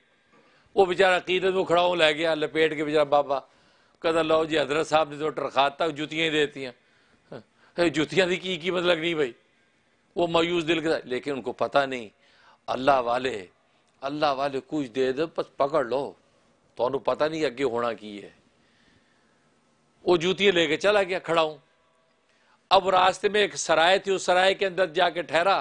वो बेचारा अकीदत में खड़ाऊँ ले गया लपेट के बेचारा बाबा कहता लो जी हजरत साहब ने तो टरखा तक जुतियाँ ही देती हैं जुतियाँ की कीमत मतलब लगनी भाई वो मायूस दिल के लेकिन उनको पता नहीं अल्लाह वाले अल्लाह वाले कुछ दे दे बस पकड़ लो तो पता नहीं अगे होना की है वो जूतियां लेके चला गया खड़ा हूं अब रास्ते में एक सराय थी उस सराय के अंदर जाके ठहरा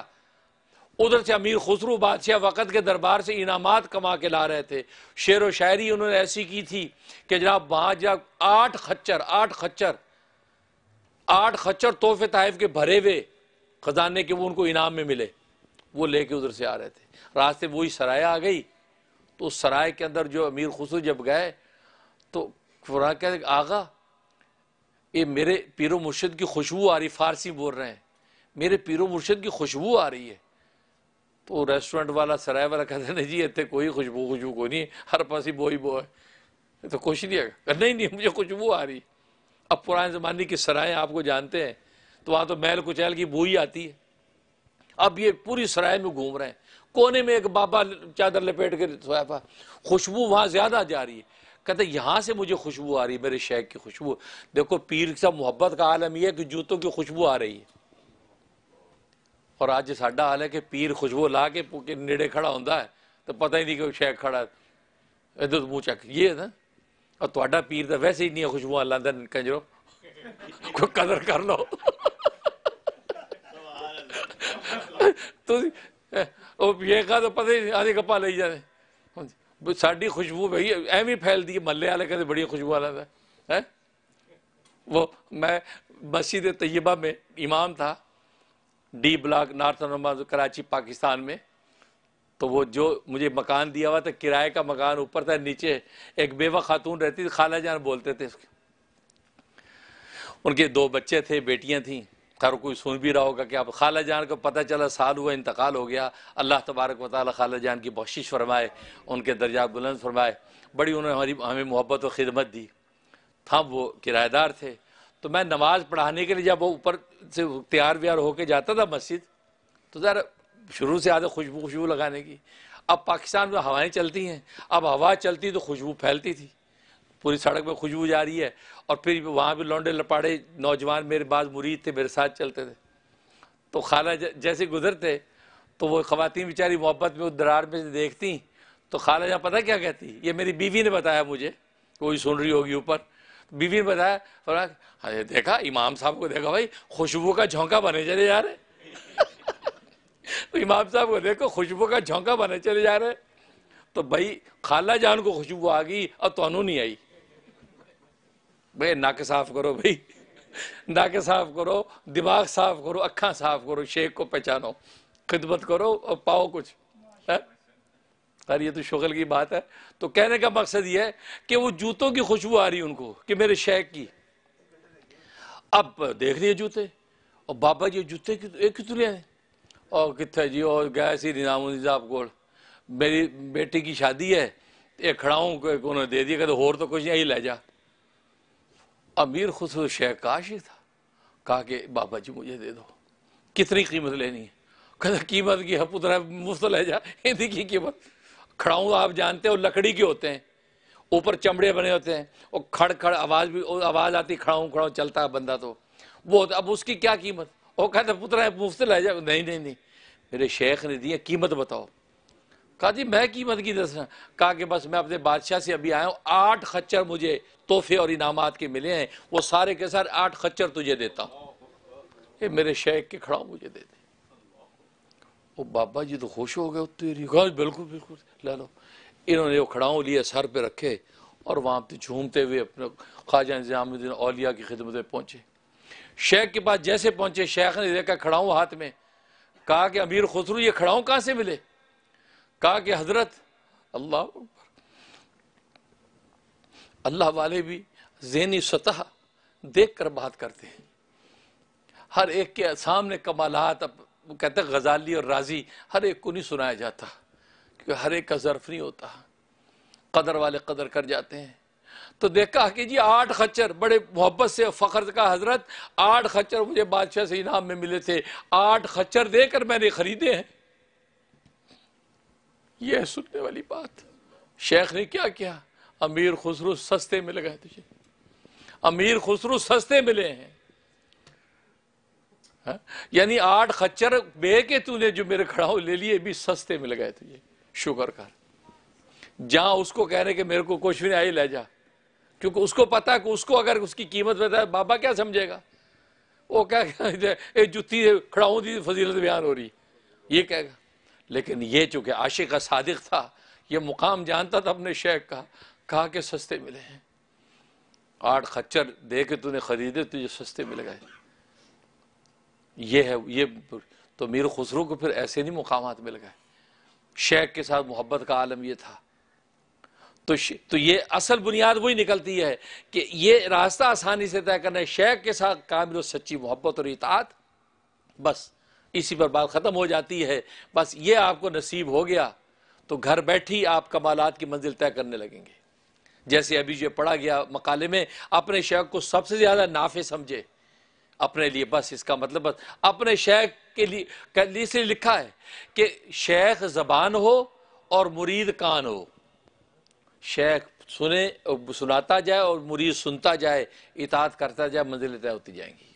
उधर से अमीर खुसरू बादशाह वक़्त के दरबार से इनामात कमा के ला रहे थे शेर व शायरी उन्होंने ऐसी की थी कि जनाब वहां जा आठ खच्चर आठ खच्चर आठ खच्चर तोहफे तहफ के भरे हुए खजाने के वो उनको इनाम में मिले वो लेके उधर से आ रहे थे रास्ते वही सराय आ गई तो उस सराय के अंदर जो अमीर खुसू जब गए तो फुरा कह आगा ये मेरे पीर मुर्शद की खुशबू आ रही फारसी बोल रहे हैं मेरे पीर मुर्शद की खुशबू आ रही है तो रेस्टोरेंट वाला सराय वाला कहते नहीं जी इतने कोई खुशबू खुशबू को नहीं हर ही बो ही बो है तो कुछ नहीं है नहीं नहीं मुझे खुशबू आ रही अब पुराने ज़माने की सराय आपको जानते हैं तो वहां तो मैल कुचैल की बू ही आती है अब ये पूरी सराय में घूम रहे हैं कोने में एक बाबा चादर लपेट के सोया खुशबू वहाँ ज़्यादा जा रही है कहते यहां से मुझे खुशबू आ रही है मेरे शेख की खुशबू देखो पीर सा मोहब्बत का आलम यह है कि जूतों की खुशबू आ रही है और आज साडा हाल है कि पीर खुशबू ला के नेड़े खड़ा है तो पता ही नहीं कि शेख खड़ा इधर तो मुँह चक ये ना और थोड़ा पीर तो वैसे ही नहीं है खुशबू लादा कंजरो कोई कदर कर लो ਤੁਸੀਂ ਉਹ ਵੇਖਾ ਤਾਂ ਪਤਾ ਹੀ ਆਦੇ ਕੱਪਾ ਲਈ ਜਾਂਦੇ ਸਾਡੀ ਖੁਸ਼ਬੂ ਭਈ ਐਵੇਂ ਫੈਲਦੀ ਹੈ ਮੱਲੇ ਵਾਲੇ ਕਹਿੰਦੇ ਬੜੀ ਖੁਸ਼ਬੂ ਆ ਲੈਂਦਾ है वो मैं मस्जिद तय्यबा में इमाम था D block north Karachi Pakistan में तो वो जो मुझे मकान दिया हुआ था किराए का मकान ऊपर था नीचे एक बेवा खातून रहती थी खाला जान बोलते थे उसके उनके दो बच्चे थे बेटियां थीं खैर कोई सुन भी रहा होगा कि आप खाला जान को पता चला साल हुआ इंतकाल हो गया अल्लाह तबारक वाली खाला जान की बख्शिश फरमाए उनके दर्जा बुलंद फरमाए बड़ी उन्होंने हमारी हमें मोहब्बत और खिदमत दी था वो किराएदार थे तो मैं नमाज़ पढ़ाने के लिए जब वो ऊपर से तैयार व्यार होके जाता था मस्जिद तो ज़रा शुरू से आते खुशबू खुशबू लगाने की अब पाकिस्तान में हवाएँ चलती हैं अब हवा चलती तो खुशबू फैलती थी पूरी सड़क में खुशबू जा रही है और फिर वहाँ भी लौंडे लपाड़े नौजवान मेरे बाद मुरीद थे मेरे साथ चलते थे तो खाला जैसे गुजरते तो वो ख़वातीन बेचारी मोहब्बत में उस दरार में देखती तो खाला जहाँ पता क्या कहती ये मेरी बीवी ने बताया मुझे कोई सुन रही होगी ऊपर तो बीवी ने बताया फरा अरे देखा इमाम साहब को देखा भाई खुशबू का झोंका बने चले जा रहे तो इमाम साहब को देखो खुशबू का झोंका बने चले जा रहे तो भाई खाला जान को खुशबू आ गई और तो नहीं आई भाई नाक साफ करो भाई नक साफ करो दिमाग साफ करो अखा साफ करो शेख को पहचानो खिदमत करो और पाओ कुछ है अरे ये तो शुगल की बात है तो कहने का मकसद ये है कि वो जूतों की खुशबू आ रही उनको कि मेरे शेख की अब देख रही है जूते और बाबा जी जूते एक कितने हैं और कितने जी और गया सी निजाम साहब को मेरी बेटी की शादी है ये खड़ा हूँ उन्होंने दे दिया कहते होर तो कुछ नहीं ले जा अमीर खुद शेख काशी था कहा कि बाबा जी मुझे दे दो कितनी कीमत लेनी है कहते कीमत की है हाँ, पुत्र मुफ्त ले जा हिंदी की कीमत खड़ाऊँ आप जानते हो लकड़ी के होते हैं ऊपर चमड़े बने होते हैं और खड़ खड़ आवाज़ भी आवाज़ आती खड़ाऊँ खड़ाऊँ चलता है बंदा तो वो अब उसकी क्या कीमत वो कहते पुत्र मुफ्त ले जा नहीं नहीं नहीं मेरे शेख ने दिया कीमत बताओ कहा जी मैं कीमत की दस कहा कि बस मैं अपने बादशाह से अभी आया हूँ आठ खच्चर मुझे तोहफे और इनामात के मिले हैं वो सारे के सारे आठ खच्चर तुझे देता हूँ ये मेरे शेख के खड़ा मुझे दे दे वो बाबा जी तो खुश हो गए तेरी गज बिल्कुल बिल्कुल ला लो इन्होंने वो खड़ाओं लिए सर पे रखे और वहाँ पे झूमते हुए अपने ख्वाजा निज़ामुद्दीन अलिया की खिदमत में पहुँचे शेख के पास जैसे पहुँचे शेख ने देखा खड़ाऊँ हाथ में कहा कि अमीर खुसरू ये खड़ाऊँ कहाँ से मिले कहा कि हजरत अल्लाह अल्लाह वाले भी जेनी सतह देख कर बात करते हैं हर एक के सामने कमालत अब कहते गजाली और राजी हर एक को नहीं सुनाया जाता क्योंकि हर एक का ज़र्फ नहीं होता कदर वाले कदर कर जाते हैं तो देखा कि जी आठ खच्चर बड़े मोहब्बत से फखर का हजरत आठ खच्चर मुझे बादशाह से इनाम में मिले थे आठ खच्चर देकर मैंने खरीदे हैं यह सुनने वाली बात शेख ने क्या किया अमीर खुसरू सस्ते में लगाए तुझे अमीर खुसरू सस्ते मिले हैं हा? यानी आठ खच्चर बे के तूने जो मेरे खड़ाऊ ले लिए भी सस्ते में लगाए तुझे शुक्र कर जहां उसको कह रहे कि मेरे को कुछ भी आई ले जा क्योंकि उसको पता है कि उसको अगर उसकी कीमत बताए बाबा क्या समझेगा वो क्या, क्या, क्या जुत्ती खड़ाऊ दी फजीलत बयान हो रही ये कहेगा लेकिन ये चूंकि आशिक का सादिक था ये मुकाम जानता था अपने शेख का कहा कि सस्ते मिले हैं आठ खच्चर दे के तूने ख़रीदे तुझे सस्ते मिल गए ये है ये तो मीर खसरू को फिर ऐसे नहीं मुकाम मिल गए शेख के साथ मोहब्बत का आलम यह था तो तो ये असल बुनियाद वही निकलती है कि ये रास्ता आसानी से तय करना है शेख के साथ कामिल सच्ची मोहब्बत और इतात बस इसी पर बात ख़त्म हो जाती है बस ये आपको नसीब हो गया तो घर बैठी आप कमालत की मंजिल तय करने लगेंगे जैसे अभी जो पढ़ा गया मकाले में अपने शेख को सबसे ज़्यादा नाफे समझे अपने लिए बस इसका मतलब बस अपने शेख के लिए इसलिए लिखा है कि शेख जबान हो और मुरीद कान हो शेख सुने सुनाता जाए और मुरीद सुनता जाए इतात करता जाए मंजिल तय होती जाएंगी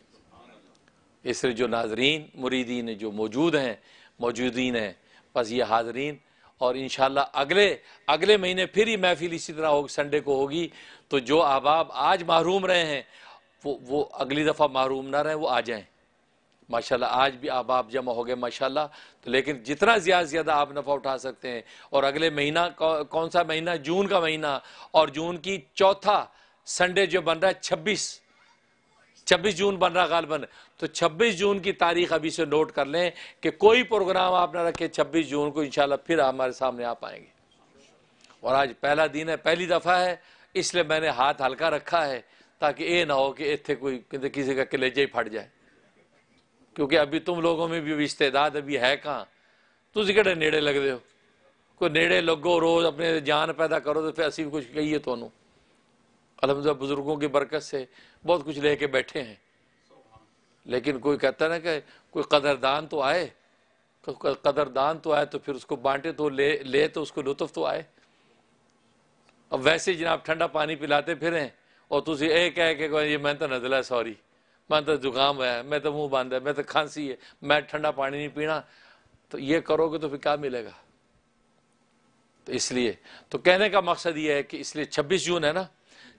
इसलिए जो नाजरीन मुरीदीन जो मौजूद हैं मौजूदीन हैं बस ये हाजरीन और इन अगले अगले महीने फिर ही महफिल इसी तरह होगी संडे को होगी तो जो अहबाब आज महरूम रहे हैं वो वो अगली दफ़ा महरूम ना रहे वो आ जाएँ माशा आज भी अहबाब जमा हो गए माशा तो लेकिन जितना ज़्यादा से ज़्यादा आप नफ़ा उठा सकते हैं और अगले महीना कौन सा महीना जून का महीना और जून की चौथा संडे जो बन रहा है छब्बीस छब्बीस जून बन रहा गालबन तो 26 जून की तारीख अभी से नोट कर लें कि कोई प्रोग्राम आप ना रखें 26 जून को इंशाल्लाह फिर हमारे सामने आ पाएंगे और आज पहला दिन है पहली दफ़ा है इसलिए मैंने हाथ हल्का रखा है ताकि ये ना हो कि इतने कोई किसी का कलेजा ही फट जाए क्योंकि अभी तुम लोगों में भी रिश्तेदार अभी है कहाँ तुम कि नेड़े लगते हो कोई नेड़े लगो रोज़ अपने जान पैदा करो तो फिर असी कुछ कहिए तो अलहमद बुज़ुर्गों की बरकत से बहुत कुछ लेके बैठे हैं लेकिन कोई कहता ना कि कोई कदरदान तो आए कदरदान तो आए तो फिर उसको बांटे तो ले ले तो उसको लुत्फ तो आए अब वैसे ही जनाब ठंडा पानी पिलाते फिर हैं और तुम एक कह के ये मैं तो नजला है सॉरी मैं तो जुकाम है मैं तो मुंह बंद है मैं तो खांसी है मैं ठंडा पानी नहीं पीना तो ये करोगे तो फिर क्या मिलेगा तो इसलिए तो कहने का मकसद ये है कि इसलिए 26 जून है ना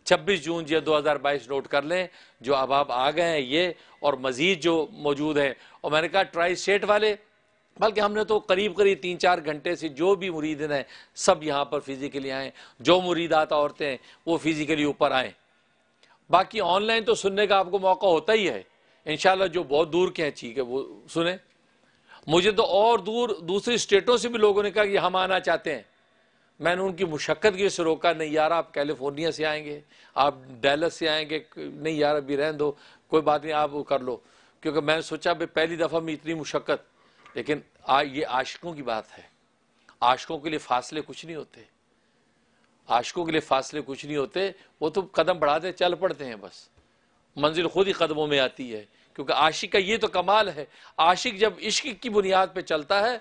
26 जून ये 2022 नोट कर लें जो अब आप आ गए हैं ये और मज़ीद जो मौजूद हैं और मैंने कहा ट्राई स्टेट वाले बल्कि हमने तो करीब करीब तीन चार घंटे से जो भी मुरीद हैं सब यहाँ पर फिज़िकली आएँ जो मुरीदात औरतें हैं वो फिज़िकली ऊपर आए बाकी ऑनलाइन तो सुनने का आपको मौका होता ही है इन जो बहुत दूर के हैं ठीक है वो सुने मुझे तो और दूर दूसरी स्टेटों से भी लोगों ने कहा कि हम आना चाहते हैं मैंने उनकी मुशक्क़त की से रोका नहीं यार आप कैलिफोर्निया से आएंगे आप डेलस से आएंगे नहीं यार अभी रहें दो कोई बात नहीं आप वो कर लो क्योंकि मैंने सोचा भाई पहली दफ़ा में इतनी मुशक्क़त लेकिन आ, ये आशकों की बात है आशकों के लिए फासले कुछ नहीं होते आशकों के लिए फासले कुछ नहीं होते वो तो कदम बढ़ाते चल पड़ते हैं बस मंजिल खुद ही कदमों में आती है क्योंकि आशिक का ये तो कमाल है आशिक जब इश्क की बुनियाद पर चलता है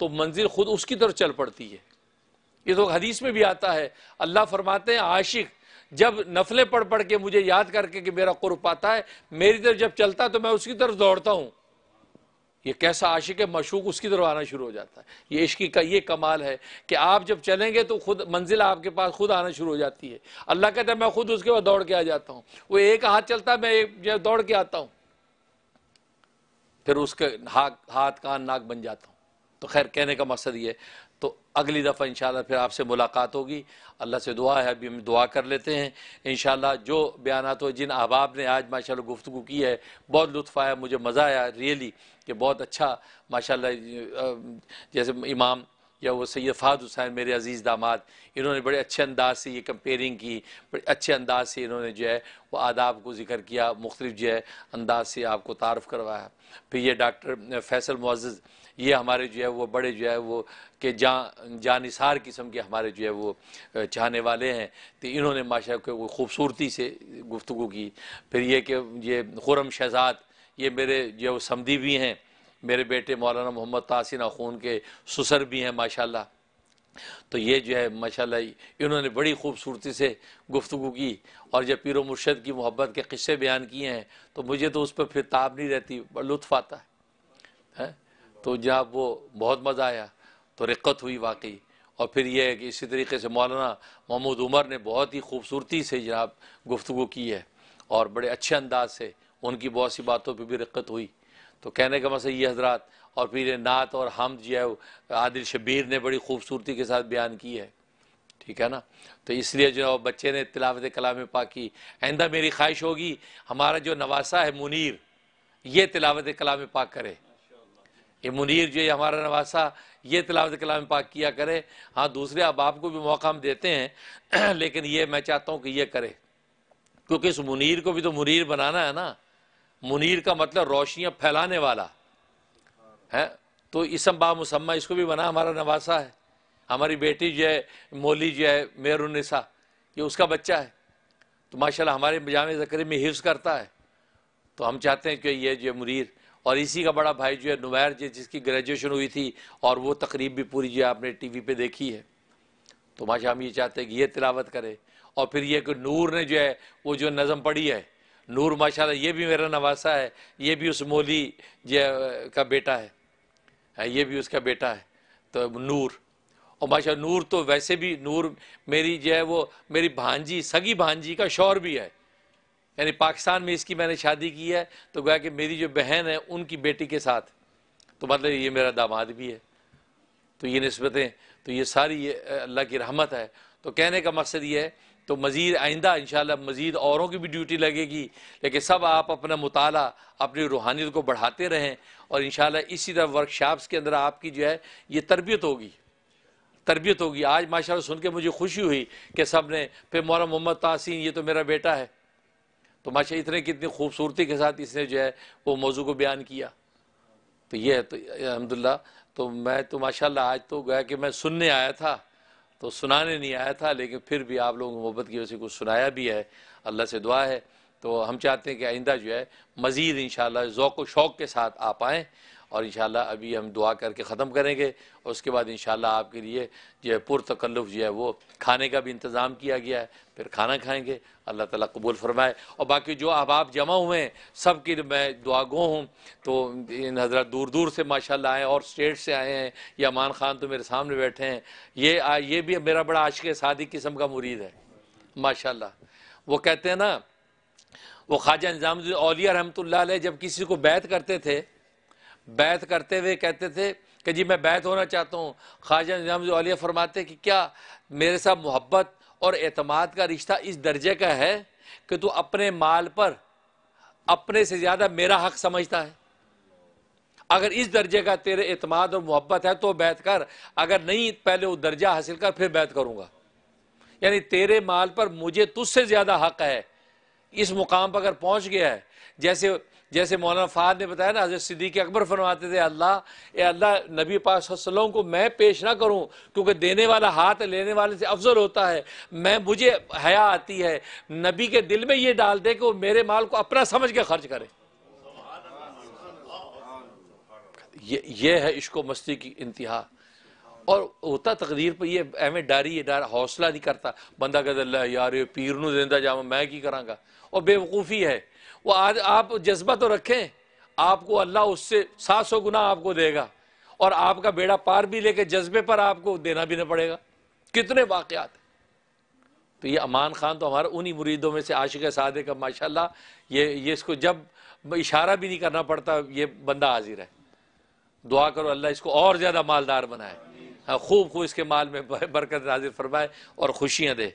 तो मंजिल खुद उसकी तरफ चल पड़ती है ये तो हदीस में भी आता है अल्लाह फरमाते हैं आशिक जब नफले पढ़ पढ़ के मुझे याद करके कि मेरा कुर्ब पाता है मेरी तरफ जब चलता है तो मैं उसकी तरफ दौड़ता हूँ ये कैसा आशिक है मशूक उसकी तरफ आना शुरू हो जाता है ये इश्क का ये कमाल है कि आप जब चलेंगे तो खुद मंजिल आपके पास खुद आना शुरू हो जाती है अल्लाह कहता है मैं खुद उसके बाद दौड़ के आ जाता हूँ वो एक हाथ चलता है मैं एक दौड़ के आता हूं फिर उसके हाथ हाथ कान नाक बन जाता हूँ तो खैर कहने का मकसद ये तो अगली दफ़ा इन फिर आपसे मुलाकात होगी अल्लाह से दुआ है अभी हम दुआ कर लेते हैं इन शाला जो बयान हो जिन अहबाब ने आज माशा गुफ्तु की है बहुत लुत्फ़ आया मुझे मज़ा आया रियली कि बहुत अच्छा माशा जैसे इमाम या वो सैद फ़ाद हुसैन मेरे अज़ीज़ दामाद इन्होंने बड़े अच्छे अंदाज से ये कंपेयरिंग की बड़े अच्छे अंदाज से इन्होंने जो है वो आदाब को ज़िक्र किया मुख्तलिफ जो है अंदाज से आपको तारफ़ करवाया फिर ये डॉक्टर फैसल मुआज़ ये हमारे जो है वो बड़े जो है वो के जा जानिसार किस्म के हमारे जो है वो चाहने वाले हैं तो इन्होंने माशा को खूबसूरती से गुफ्तु की फिर ये कि ये खुरम शहजाद ये मेरे जो है वो समदी भी हैं मेरे बेटे मौलाना मोहम्मद तासिन ख़ून के ससर भी हैं माशा तो ये जो है माशा इन्होंने बड़ी खूबसूरती से गुफ्तु की और जब पिर मुर्शद की मोहब्बत के किस्से बयान किए हैं तो मुझे तो उस पर फिर ताब नहीं रहती लुत्फ आता है, है? तो जहाँ वो बहुत मज़ा आया तो रिक्कत हुई वाकई और फिर यह है कि इसी तरीके से मौलाना महमूद उमर ने बहुत ही खूबसूरती से जनाब गुफ्तु की है और बड़े अच्छे अंदाज से उनकी बहुत सी बातों पर भी रिक्कत हुई तो कहने का मसला ये हजरात और ये नात और हम जो है आदिल शबीर ने बड़ी खूबसूरती के साथ बयान की है ठीक है ना तो इसलिए जो बच्चे ने तिलावत कलाम पा की आइंदा मेरी ख्वाहिश होगी हमारा जो नवासा है मुनीर ये तिलावत कलाम पाक करे ये मुनीर जो हमारा नवासा ये तलावत कलाम पाक किया करे हाँ दूसरे अब को भी मौका हम देते हैं लेकिन ये मैं चाहता हूँ कि ये करे क्योंकि इस मुनीर को भी तो मुनीर बनाना है ना मुनीर का मतलब रोशनियाँ फैलाने वाला है तो इसम बा मुसम्मा इसको भी बना हमारा नवासा है हमारी बेटी जो है मोली जो है मेरुनिसा ये उसका बच्चा है तो माशाल्लाह हमारे जाम जकरी में हिफ्स करता है तो हम चाहते हैं कि ये जो मुनीर और इसी का बड़ा भाई जो है नुमैर जी जिसकी ग्रेजुएशन हुई थी और वो तकरीब भी पूरी जो है आपने टी वी पर देखी है तो माशा हम ये चाहते हैं कि ये तिलावत करें और फिर ये कि नूर ने जो है वो जो नज़म पढ़ी है नूर माशाल्लाह ये भी मेरा नवासा है ये भी उस मोली जो का बेटा है ये भी उसका बेटा है तो नूर और माशा नूर तो वैसे भी नूर मेरी जो है वो मेरी भांजी सगी भांजी का शौर भी है यानी पाकिस्तान में इसकी मैंने शादी की है तो गया कि मेरी जो बहन है उनकी बेटी के साथ तो मतलब ये मेरा दामाद भी है तो ये नस्बतें तो ये सारी अल्लाह की रहमत है तो कहने का मकसद ये है तो मज़ीद आइंदा इन मज़ीद औरों की भी ड्यूटी लगेगी लेकिन सब आप अपना मताल अपनी रूहानियत को बढ़ाते रहें और इन इसी तरह वर्कशॉप्स के अंदर आपकी जो है ये तरबियत होगी तरबियत होगी आज माशा सुन के मुझे खुशी हुई कि सब ने फिर मौलाना मोहम्मद तासीन ये तो मेरा बेटा है तो माशा इतने कितनी खूबसूरती के साथ इसने जो है वो मौजू को बयान किया तो ये है तो अलहमदिल्ला तो मैं तो माशाल्लाह आज तो गया कि मैं सुनने आया था तो सुनाने नहीं आया था लेकिन फिर भी आप लोगों की मोहब्बत की वजह से कुछ सुनाया भी है अल्लाह से दुआ है तो हम चाहते हैं कि आइंदा जो है मज़ीद इन शौक़ व शौक़ के साथ आप आएँ और इन अभी हम दुआ करके ख़त्म करेंगे और उसके बाद इन आपके लिए जो है पुरतकल्लुफ़ जो है वो खाने का भी इंतज़ाम किया गया है फिर खाना खाएँगे अल्लाह ताला कबूल फरमाए और बाकी जो अहबाब जमा हुए हैं सब की मैं दुआगो हूँ तो इन हजरत दूर दूर से माशाला आए और स्टेट से आए हैं या अमान ख़ान तो मेरे सामने बैठे हैं ये आ, ये भी मेरा बड़ा आशिक सादी किस्म का मुरीद है माशा वो कहते हैं ना वो ख्वाजा निज़ाम औलिया रहमत जब किसी को बैत करते थे बैत करते हुए कहते थे कि जी मैं बैत होना चाहता हूँ ख्वाजा निज़ाम अलिया फरमाते कि क्या मेरे साथ मोहब्बत और अतमाद का रिश्ता इस दर्जे का है कि तू अपने माल पर अपने से ज़्यादा मेरा हक समझता है अगर इस दर्जे का तेरे अतमाद और मोहब्बत है तो बैत कर अगर नहीं पहले वो दर्जा हासिल कर फिर बैत करूँगा यानी तेरे माल पर मुझे तुझसे ज़्यादा हक है इस मुकाम पर अगर पहुँच गया है जैसे जैसे मौलाना फ़ाद ने बताया ना हज़रत सिद्दीक अकबर फरमाते थे अल्लाह अल्लाह नबी पाकलम को मैं पेश ना करूं क्योंकि देने वाला हाथ लेने वाले से अफजल होता है मैं मुझे हया आती है नबी के दिल में ये डाल दे कि वो मेरे माल को अपना समझ के खर्च करे ये ये है इश्को मस्ती की इंतहा और होता तकदीर पर ये एवें डारी ये डार हौसला नहीं करता बंदा कहता यार ये पीर नू देता जावा मैं की करांगा और बेवकूफ़ी है वो आज आप जज्बा तो रखें आपको अल्लाह उससे सात सौ गुना आपको देगा और आपका बेड़ा पार भी लेके जज्बे पर आपको देना भी ना पड़ेगा कितने वाकयात तो ये अमान खान तो हमारे उन्हीं मुरीदों में से आशिक सादे का माशाल्लाह ये ये इसको जब इशारा भी नहीं करना पड़ता ये बंदा हाजिर है दुआ करो अल्लाह इसको और ज़्यादा मालदार बनाए हाँ खूब खूब इसके माल में बरकत हाजिर फरमाए और खुशियाँ दे